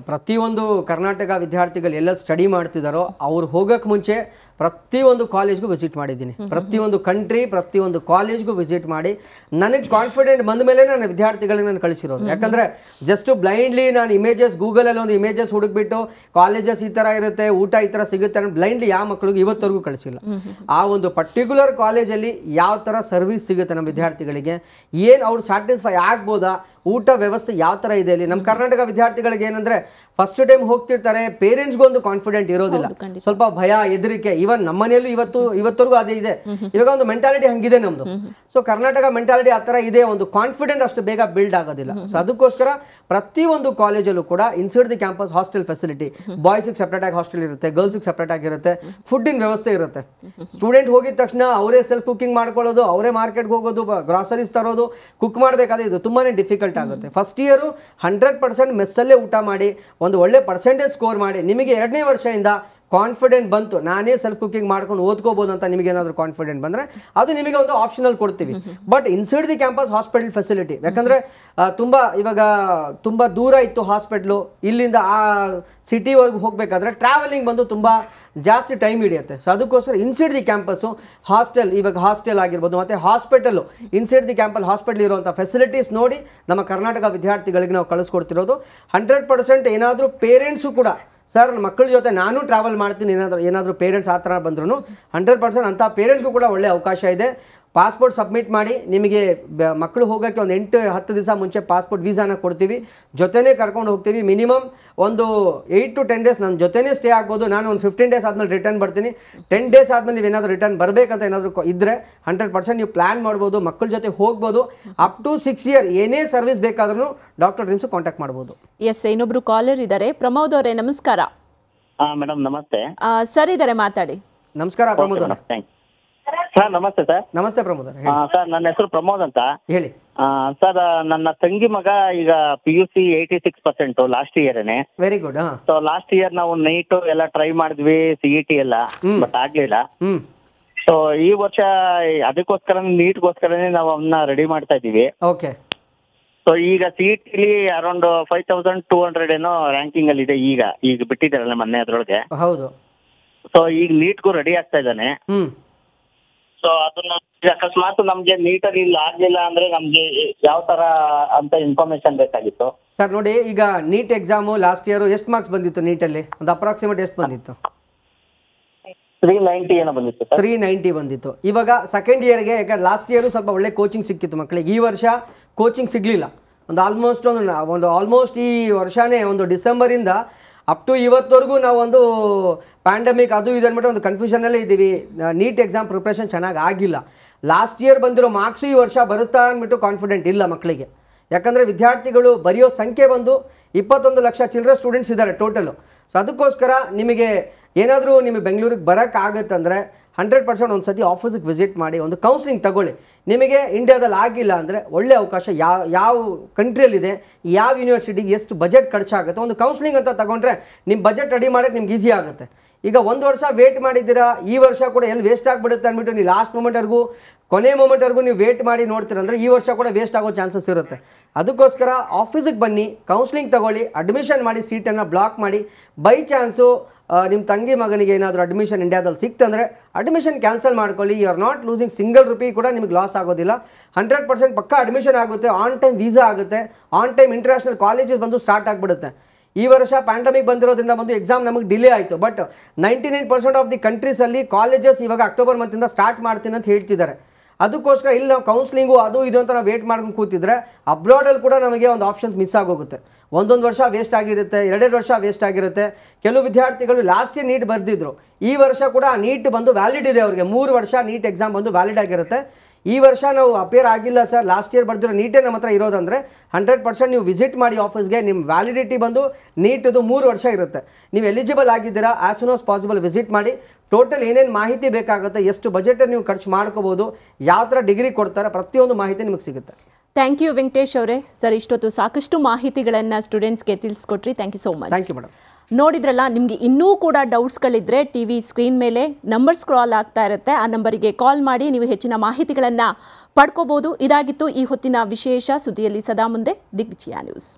ಪ್ರತಿಯೊಂದು ಕರ್ನಾಟಕ ವಿದ್ಯಾರ್ಥಿಗಳು ಎಲ್ಲ ಸ್ಟಡಿ ಮಾಡ್ತಿದ್ದಾರೋ ಅವ್ರು ಹೋಗೋಕ್ಕೆ ಮುಂಚೆ ಪ್ರತಿಯೊಂದು ಕಾಲೇಜ್ಗೂ ವಿಸಿಟ್ ಮಾಡಿದ್ದೀನಿ ಪ್ರತಿಯೊಂದು ಕಂಟ್ರಿ ಪ್ರತಿಯೊಂದು ಕಾಲೇಜ್ಗೂ ವಿಸಿಟ್ ಮಾಡಿ ನನಗೆ ಕಾನ್ಫಿಡೆಂಟ್ ಬಂದ ಮೇಲೆ ನನ್ನ ವಿದ್ಯಾರ್ಥಿಗಳಿಗೆ ನಾನು ಕಳಿಸಿರೋದು ಯಾಕಂದರೆ ಜಸ್ಟ್ ಬ್ಲೈಂಡ್ಲಿ ನಾನು ಇಮೇಜಸ್ ಗೂಗಲಲ್ಲಿ ಒಂದು ಇಮೇಜಸ್ ಹುಡುಕ್ಬಿಟ್ಟು ಕಾಲೇಜಸ್ ಈ ಥರ ಇರುತ್ತೆ ಊಟ ಈ ಥರ ಸಿಗುತ್ತೆ ಅಂದ್ರೆ ಬ್ಲೈಂಡ್ಲಿ ಯಾವ ಮಕ್ಕಳಿಗೂ ಇವತ್ತವರೆಗೂ ಕಳಿಸಿಲ್ಲ ಆ ಒಂದು ಪರ್ಟಿಕ್ಯುಲರ್ ಕಾಲೇಜಲ್ಲಿ ಯಾವ ಥರ ಸರ್ವಿಸ್ ಸಿಗುತ್ತೆ ನಮ್ಮ ವಿದ್ಯಾರ್ಥಿಗಳಿಗೆ ಏನು ಅವ್ರು ಸ್ಯಾಟಿಸ್ಫೈ ಆಗ್ಬೋದಾ ಊಟ ವ್ಯವಸ್ಥೆ ಯಾವ ಥರ ಇದೆ ಅಲ್ಲಿ ನಮ್ಮ ಕರ್ನಾಟಕ ವಿದ್ಯಾರ್ಥಿಗಳಿಗೆ ಏನಂದರೆ ಫಸ್ಟ್ ಟೈಮ್ ಹೋಗ್ತಿರ್ತಾರೆ ಪೇರೆಂಟ್ಸ್ ಒಂದು ಕಾನ್ಫಿಡೆಂಟ್ ಇರೋದಿಲ್ಲ ಸ್ವಲ್ಪ ಭಯ ಹೆದರಿಕೆ ಇವನ್ ಮನೆಯಲ್ಲೂ ಇವತ್ತು ಇವತ್ತವರೆಗೂ ಅದೇ ಇದೆ ಇವಾಗ ಒಂದು ಮೆಂಟಾಲಿಟಿ ಹಂಗಿದೆ ನಮ್ದು ಸೊ ಕರ್ನಾಟಕ ಮೆಂಟಾಲಿಟಿ ಆ ತರ ಇದೆ ಒಂದು ಕಾನ್ಫಿಡೆಂಟ್ ಅಷ್ಟು ಬೇಗ ಬಿಲ್ಡ್ ಆಗೋದಿಲ್ಲ ಸೊ ಅದಕ್ಕೋಸ್ಕರ ಪ್ರತಿ ಒಂದು ಕಾಲೇಜಲ್ಲೂ ಕೂಡ inside the campus hostel facility ಬಾಯ್ಸಿಗೆ ಸಪ್ರೇಟ್ ಆಗಿ ಹಾಸ್ಟೆಲ್ ಇರುತ್ತೆ ಗರ್ಲ್ಸಿಗೆ ಸಪ್ರೇಟ್ ಆಗಿರುತ್ತೆ ಇನ್ ವ್ಯವಸ್ಥೆ ಇರುತ್ತೆ ಸ್ಟೂಡೆಂಟ್ ಹೋಗಿದ ತಕ್ಷಣ ಅವರೇ ಸೆಲ್ಫ್ ಕುಕಿಂಗ್ ಮಾಡ್ಕೊಳ್ಳೋದು ಅವರೇ ಮಾರ್ಕೆಟ್ಗೆ ಹೋಗೋದು ಗ್ರಾಸರೀಸ್ ತರೋದು ಕುಕ್ ಮಾಡಬೇಕಾದ್ರೆ ಇದು ತುಂಬಾನೇ ಡಿಫಿಕಲ್ಟ್ ಆಗುತ್ತೆ ಫಸ್ಟ್ ಇಯರು ಹಂಡ್ರೆಡ್ ಪರ್ಸೆಂಟ್ ಮೆಸ್ಸಲ್ಲೇ ಊಟ ಮಾಡಿ ಒಂದು ಒಳ್ಳೆ ಪರ್ಸೆಂಟೇಜ್ ಸ್ಕೋರ್ ಮಾಡಿ ನಿಮಗೆ ಎರಡನೇ ವರ್ಷದಿಂದ ಕಾನ್ಫಿಡೆಂಟ್ ಬಂತು ನಾನೇ ಸೆಲ್ಫ್ ಕುಕಿಂಗ್ ಮಾಡ್ಕೊಂಡು ಓದ್ಕೋಬಹುದು ಅಂತ ನಿಮಗೆ ಏನಾದರೂ ಕಾನ್ಫಿಡೆಂಟ್ ಬಂದರೆ ಅದು ನಿಮಗೆ ಒಂದು ಆಪ್ಷನಲ್ ಕೊಡ್ತೀವಿ but inside the campus hospital facility ಯಾಕಂದರೆ ತುಂಬ ಇವಾಗ ತುಂಬ ದೂರ ಇತ್ತು ಹಾಸ್ಪಿಟ್ಲು ಇಲ್ಲಿಂದ ಆ ಸಿಟಿವರೆಗೂ ಹೋಗಬೇಕಾದ್ರೆ ಟ್ರಾವೆಲಿಂಗ್ ಬಂದು ತುಂಬ ಜಾಸ್ತಿ ಟೈಮ್ ಹಿಡಿಯುತ್ತೆ ಸೊ ಅದಕ್ಕೋಸ್ಕರ ಇನ್ಸೈಡ್ ದಿ ಕ್ಯಾಂಪಸ್ಸು ಹಾಸ್ಟೆಲ್ ಇವಾಗ ಹಾಸ್ಟೆಲ್ ಆಗಿರ್ಬೋದು ಮತ್ತು hospital inside the campus hospital ಇರುವಂಥ ಫೆಸಿಲಿಟೀಸ್ ನೋಡಿ ನಮ್ಮ ಕರ್ನಾಟಕ ವಿದ್ಯಾರ್ಥಿಗಳಿಗೆ ನಾವು ಕಳಿಸ್ಕೊಡ್ತಿರೋದು ಹಂಡ್ರೆಡ್ ಪರ್ಸೆಂಟ್ ಏನಾದರೂ ಪೇರೆಂಟ್ಸು ಕೂಡ ಸರ್ ಮಕ್ಕಳ ಜೊತೆ ನಾನು ಟ್ರಾವೆಲ್ ಮಾಡ್ತೀನಿ ಏನಾದರೂ ಏನಾದರೂ ಪೇರೆಂಟ್ಸ್ ಆ ಥರ ಬಂದ್ರೂ ಹಂಡ್ರೆಡ್ ಪರ್ಸೆಂಟ್ ಅಂಥ ಪೇರೆಂಟ್ಸ್ಗೂ ಕೂಡ ಒಳ್ಳೆಯ ಅವಕಾಶ ಇದೆ ಪಾಸ್ಪೋರ್ಟ್ ಸಬ್ಮಿಟ್ ಮಾಡಿ ನಿಮಗೆ ಮಕ್ಕಳು ಹೋಗೋಕ್ಕೆ ಒಂದು ಎಂಟು ಹತ್ತು ದಿವಸ ಮುಂಚೆ ಪಾಸ್ಪೋರ್ಟ್ ವೀಸಾನ ಕೊಡ್ತೀವಿ ಜೊತೆನೆ ಕರ್ಕೊಂಡು ಹೋಗ್ತೀವಿ ಮಿನಿಮಮ್ ಒಂದು ಏಯ್ಟ್ ಟು ಟೆನ್ ಡೇಸ್ ನಮ್ಮ ಜೊತೆನೇ ಸ್ಟೇ ಆಗ್ಬೋದು ನಾನು ಒಂದು ಫಿಫ್ಟೀನ್ ಡೇಸ್ ಆದಮೇಲೆ ರಿಟರ್ನ್ ಬರ್ತೀನಿ ಟೆನ್ ಡೇಸ್ ಆದಮೇಲೆ ನೀವು ಏನಾದರೂ ರಿಟರ್ನ್ ಬರಬೇಕಂತ ಏನಾದರೂ ಇದ್ದರೆ ಹಂಡ್ರೆಡ್ ಪರ್ಸೆಂಟ್ ನೀವು ಪ್ಲ್ಯಾನ್ ಮಾಡ್ಬೋದು ಮಕ್ಕಳ ಜೊತೆ ಹೋಗ್ಬೋದು ಅಪ್ ಟು ಸಿಕ್ಸ್ ಇಯರ್ ಏನೇ ಸರ್ವಿಸ್ ಬೇಕಾದ್ರೂ ಡಾಕ್ಟರ್ ಡ್ರೀಮ್ಸ್ ಕಾಂಟ್ಯಾಕ್ಟ್ ಮಾಡ್ಬೋದು ಎಸ್ ಇನ್ನೊಬ್ರು ಕಾಲರ್ ಇದ್ದಾರೆ ಪ್ರಮೋದ್ ಅವರೇ ನಮಸ್ಕಾರ ಮೇಡಮ್ ನಮಸ್ತೆ ಸರ್ ಇದ್ದಾರೆ ಮಾತಾಡಿ ನಮಸ್ಕಾರ ಪ್ರಮೋದ್ ಅವರೇ ಸರ್ ನಮಸ್ತೆ ಸರ್ ನಮಸ್ತೆ ಪ್ರಮೋದ್ ಸರ್ ನನ್ನ ಹೆಸರು ಪ್ರಮೋದ್ ಅಂತ ಹೇಳಿ ಸರ್ ನನ್ನ ತಂಗಿ ಮಗ ಈಗ P U C eighty six percent last ಇಯರ್ನೇ very good so last year ನಾವು ನೈಟ್ ಎಲ್ಲ ಟ್ರೈ ಮಾಡಿದ್ವಿ ಸಿ ಇ ಟಿ ಎಲ್ಲ ಬಟ್ ಆಗ್ಲಿಲ್ಲ ಸೊ ಈ ವರ್ಷ ಅದಕ್ಕೋಸ್ಕರ ನೀಟ್ಗೋಸ್ಕರನೇ ನಾವು ಅವನ್ನ ರೆಡಿ ಮಾಡ್ತಾ ಇದೀವಿ ಸೊ ಈಗ ಸಿಇಟಿಲಿ around five thousand two hundred ಏನೋ ರ್ಯಾಂಕಿಂಗ್ ಅಲ್ಲಿ ಇದೆ ಈಗ ಈಗ ಬಿಟ್ಟಿದ್ದಾರಲ್ಲ ಮೊನ್ನೆ ಅದ್ರೊಳಗೆ ಹೌದು ಸೊ ಈಗ ನೀಟ್ಗೂ ರೆಡಿ ಆಗ್ತಾ ಇದ್ದಾನೆ ಹ್ಮ್ ಸೊ ಅದನ್ನ ಅಕಸ್ಮಾತ್ ನಮ್ಗೆ ನೀಟಲ್ಲಿ ಇಲ್ಲ ಆಗ್ಲಿಲ್ಲ ಅಂದ್ರೆ ನಮ್ಗೆ ಯಾವ ತರ ಅಂತ ಇನ್ಫಾರ್ಮೇಶನ್ ಬೇಕಾಗಿತ್ತು ಸರ್ ನೋಡಿ ಈಗ ನೀಟ್ ಎಕ್ಸಾಮ್ ಲಾಸ್ಟ್ ಇಯರ್ ಎಷ್ಟು ಮಾರ್ಕ್ಸ್ ಬಂದಿತ್ತು ನೀಟಲ್ಲಿ ಒಂದು ಅಪ್ರಾಕ್ಸಿಮೇಟ್ ಎಷ್ಟು ಬಂದಿತ್ತು ತ್ರೀ ನೈಂಟಿ ಬಂದಿತ್ತು ತ್ರೀ ನೈಂಟಿ ಬಂದಿತ್ತು ಇವಾಗ ಸೆಕೆಂಡ್ ಇಯರ್ಗೆ ಯಾಕಂದ್ರೆ ಲಾಸ್ಟ್ ಇಯರ್ ಸ್ವಲ್ಪ ಒಳ್ಳೆ ಕೋಚಿಂಗ್ ಸಿಕ್ಕಿತ್ತು ಮಕ್ಕಳಿಗೆ ಈ ವರ್ಷ ಕೋಚಿಂಗ್ ಸಿಗ್ಲಿಲ್ಲ ಒಂದು ಆಲ್ಮೋಸ್ಟ್ ಒಂದು ಒಂದು ಆಲ್ಮೋಸ್ಟ್ ಈ ವರ್ಷನೇ ಒಂದು ಡಿಸೆಂಬರಿಂದ ಅಪ್ ಟು ಇವತ್ತವರೆಗೂ ನಾವೊಂದು ಪ್ಯಾಂಡಮಿಕ್ ಅದು ಇದು ಅಂದ್ಬಿಟ್ಟು ಒಂದು ಕನ್ಫ್ಯೂಷನಲ್ಲೇ ಇದ್ದೀವಿ ನೀಟ್ ಎಕ್ಸಾಮ್ ಪ್ರಿಪ್ರೇಷನ್ ಚೆನ್ನಾಗಿ ಆಗಿಲ್ಲ ಲಾಸ್ಟ್ ಇಯರ್ ಬಂದಿರೋ ಮಾರ್ಕ್ಸು ಈ ವರ್ಷ ಬರುತ್ತಾ ಅಂದ್ಬಿಟ್ಟು ಕಾನ್ಫಿಡೆಂಟ್ ಇಲ್ಲ ಮಕ್ಕಳಿಗೆ ಯಾಕಂದರೆ ವಿದ್ಯಾರ್ಥಿಗಳು ಬರೆಯೋ ಸಂಖ್ಯೆ ಬಂದು ಇಪ್ಪತ್ತೊಂದು ಲಕ್ಷ ಚಿಲ್ಡ್ರ ಸ್ಟೂಡೆಂಟ್ಸ್ ಇದ್ದಾರೆ ಟೋಟಲು ಸೊ ಅದಕ್ಕೋಸ್ಕರ ನಿಮಗೆ ಏನಾದರೂ ನಿಮಗೆ ಬೆಂಗಳೂರಿಗೆ ಅಂದರೆ ಹಂಡ್ರೆಡ್ ಪರ್ಸೆಂಟ್ ಒಂದು ಸತಿ ಆಫೀಸಿಗೆ ವಿಸಿಟ್ ಮಾಡಿ ಒಂದು ಕೌನ್ಸಿಲಿಂಗ್ ತಗೊಳ್ಳಿ ನಿಮಗೆ ಇಂಡಿಯಾದಲ್ಲಿ ಆಗಿಲ್ಲ ಅಂದರೆ ಒಳ್ಳೆ ಅವಕಾಶ ಯಾವ ಯಾವ ಕಂಟ್ರಿಯಲ್ಲಿದೆ ಯಾವ ಯೂನಿವರ್ಸಿಟಿಗೆ ಎಷ್ಟು ಬಜೆಟ್ ಖರ್ಚಾಗುತ್ತೆ ಒಂದು ಕೌನ್ಸಿಲಿಂಗ್ ಅಂತ ತಗೊಂಡ್ರೆ ನಿಮ್ಮ ಬಜೆಟ್ ರೆಡಿ ಮಾಡೋಕ್ಕೆ ನಿಮ್ಗೆ ಈಸಿ ಆಗುತ್ತೆ ಈಗ ಒಂದು ವರ್ಷ ವೇಟ್ ಮಾಡಿದ್ದೀರಾ ಈ ವರ್ಷ ಕೂಡ ಎಲ್ಲಿ ವೇಸ್ಟ್ ಆಗಿಬಿಡುತ್ತೆ ಅಂದ್ಬಿಟ್ಟು ನೀವು ಲಾಸ್ಟ್ ಮೂಮೆಂಟ್ವರೆಗೂ ಕೊನೆ ಮೂಮೆಂಟ್ವರೆಗೂ ನೀವು ವೇಟ್ ಮಾಡಿ ನೋಡ್ತೀರಂದರೆ ಈ ವರ್ಷ ಕೂಡ ವೇಸ್ಟ್ ಆಗೋ ಚಾನ್ಸಸ್ ಇರುತ್ತೆ ಅದಕ್ಕೋಸ್ಕರ ಆಫೀಸಿಗೆ ಬನ್ನಿ ಕೌನ್ಸಿಲಿಂಗ್ ತಗೊಳ್ಳಿ ಅಡ್ಮಿಷನ್ ಮಾಡಿ ಸೀಟನ್ನು ಬ್ಲಾಕ್ ಮಾಡಿ ಬೈ ಚಾನ್ಸು ನಿಮ್ಮ ತಂಗಿ ಮಗನಿಗೆ ಏನಾದರೂ ಅಡ್ಮಿಷನ್ ಇಂಡಿಯಾದಲ್ಲಿ ಸಿಕ್ತಂದರೆ ಅಡ್ಮಿಷನ್ ಕ್ಯಾನ್ಸಲ್ ಮಾಡ್ಕೊಳ್ಳಿ you are not losing single rupee ಕೂಡ ನಿಮಗೆ ಲಾಸ್ ಆಗೋದಿಲ್ಲ ಹಂಡ್ರೆಡ್ ಪರ್ಸೆಂಟ್ ಪಕ್ಕ ಅಡ್ಮಿಷನ್ ಆಗುತ್ತೆ ಆನ್ ಟೈಮ್ ವೀಸಾ ಆಗುತ್ತೆ ಆನ್ ಟೈಮ್ ಇಂಟರ್ನ್ಯಾಷನಲ್ ಕಾಲೇಜಸ್ ಬಂದು ಸ್ಟಾರ್ಟ್ ಆಗಿಬಿಡುತ್ತೆ ಈ ವರ್ಷ ಪ್ಯಾಂಡಮಿಕ್ ಬಂದಿರೋದ್ರಿಂದ ಬಂದು ಎಕ್ಸಾಮ್ ನಮಗೆ ಡಿಲೇ ಆಯಿತು but ninety nine percent of the ಕಂಟ್ರೀಸಲ್ಲಿ ಕಾಲೇಜಸ್ ಇವಾಗ ಅಕ್ಟೋಬರ್ ಮಂತಿಂದ ಸ್ಟಾರ್ಟ್ ಮಾಡ್ತೀನಿ ಅಂತ ಹೇಳ್ತಿದ್ದಾರೆ ಅದಕ್ಕೋಸ್ಕರ ಇಲ್ಲಿ ನಾವು ಕೌನ್ಸಿಲಿಂಗು ಅದು ಇದು ಅಂತ ನಾವು ವೇಟ್ ಮಾಡ್ಕೊಂಡು ಕೂತಿದ್ರೆ ಅಬ್ರಾಡಲ್ಲಿ ಕೂಡ ನಮಗೆ ಒಂದು ಆಪ್ಷನ್ಸ್ ಮಿಸ್ ಆಗೋಗುತ್ತೆ ಒಂದೊಂದು ವರ್ಷ ವೇಸ್ಟ್ ಆಗಿರುತ್ತೆ ಎರಡೆರಡು ವರ್ಷ ವೇಸ್ಟ್ ಆಗಿರುತ್ತೆ ಕೆಲವು ವಿದ್ಯಾರ್ಥಿಗಳು ಲಾಸ್ಟ್ ಇಯರ್ ನೀಟ್ ಬರೆದಿದ್ರು ಈ ವರ್ಷ ಕೂಡ ಆ ನೀಟ್ ಬಂದು ವ್ಯಾಲಿಡ್ ಇದೆ ಅವರಿಗೆ ಮೂರು ವರ್ಷ ನೀಟ್ ಎಕ್ಸಾಮ್ ಬಂದು ವ್ಯಾಲಿಡ್ ಆಗಿರುತ್ತೆ ಈ ವರ್ಷ ನಾವು ಅಪೇರ್ ಆಗಿಲ್ಲ ಸರ್ ಲಾಸ್ಟ್ ಇಯರ್ ಬರೆದಿರೋ ನೀಟೇ ನಮ್ಮ ಹತ್ರ ಇರೋದಂದರೆ ಹಂಡ್ರೆಡ್ ಪರ್ಸೆಂಟ್ ನೀವು ವಿಸಿಟ್ ಮಾಡಿ ಆಫೀಸ್ಗೆ ನಿಮ್ಮ ವ್ಯಾಲಿಡಿಟಿ ಬಂದು ನೀಟದು ಮೂರು ವರ್ಷ ಇರುತ್ತೆ ನೀವು ಎಲಿಜಿಬಲ್ ಆಗಿದ್ದೀರಾ as soon as possible visit ಮಾಡಿ ಟೋಟಲ್ ಏನೇನು ಮಾಹಿತಿ ಬೇಕಾಗುತ್ತೆ ಎಷ್ಟು ಬಜೆಟ್ ನೀವು ಖರ್ಚು ಮಾಡ್ಕೋಬೋದು ಯಾವ ಥರ ಡಿಗ್ರಿ ಕೊಡ್ತಾರೆ ಪ್ರತಿಯೊಂದು ಮಾಹಿತಿ ನಿಮಗೆ ಸಿಗುತ್ತೆ ಥ್ಯಾಂಕ್ ಯು ವೆಂಕಟೇಶ್ ಅವರೇ ಸರ್ ಇಷ್ಟೊತ್ತು ಸಾಕಷ್ಟು ಮಾಹಿತಿಗಳನ್ನು ಸ್ಟೂಡೆಂಟ್ಸ್ಗೆ ತಿಳಿಸ್ಕೊಟ್ರಿ thank you so much thank you madam ನೋಡಿದ್ರಲ್ಲ ನಿಮಗೆ ಇನ್ನೂ ಕೂಡ ಡೌಟ್ಸ್ಗಳಿದ್ದರೆ ಟಿ ವಿ ಸ್ಕ್ರೀನ್ ಮೇಲೆ ನಂಬರ್ ಸ್ಕ್ರಾಲ್ ಆಗ್ತಾ ಇರುತ್ತೆ ಆ ನಂಬರಿಗೆ ಕಾಲ್ ಮಾಡಿ ನೀವು ಹೆಚ್ಚಿನ ಮಾಹಿತಿಗಳನ್ನು ಪಡ್ಕೋಬೋದು ಇದಾಗಿತ್ತು ಈ ಹೊತ್ತಿನ ವಿಶೇಷ ಸುದ್ದಿಯಲ್ಲಿ ಸದಾ ಮುಂದೆ ದಿಗ್ವಿಜಯ ನ್ಯೂಸ್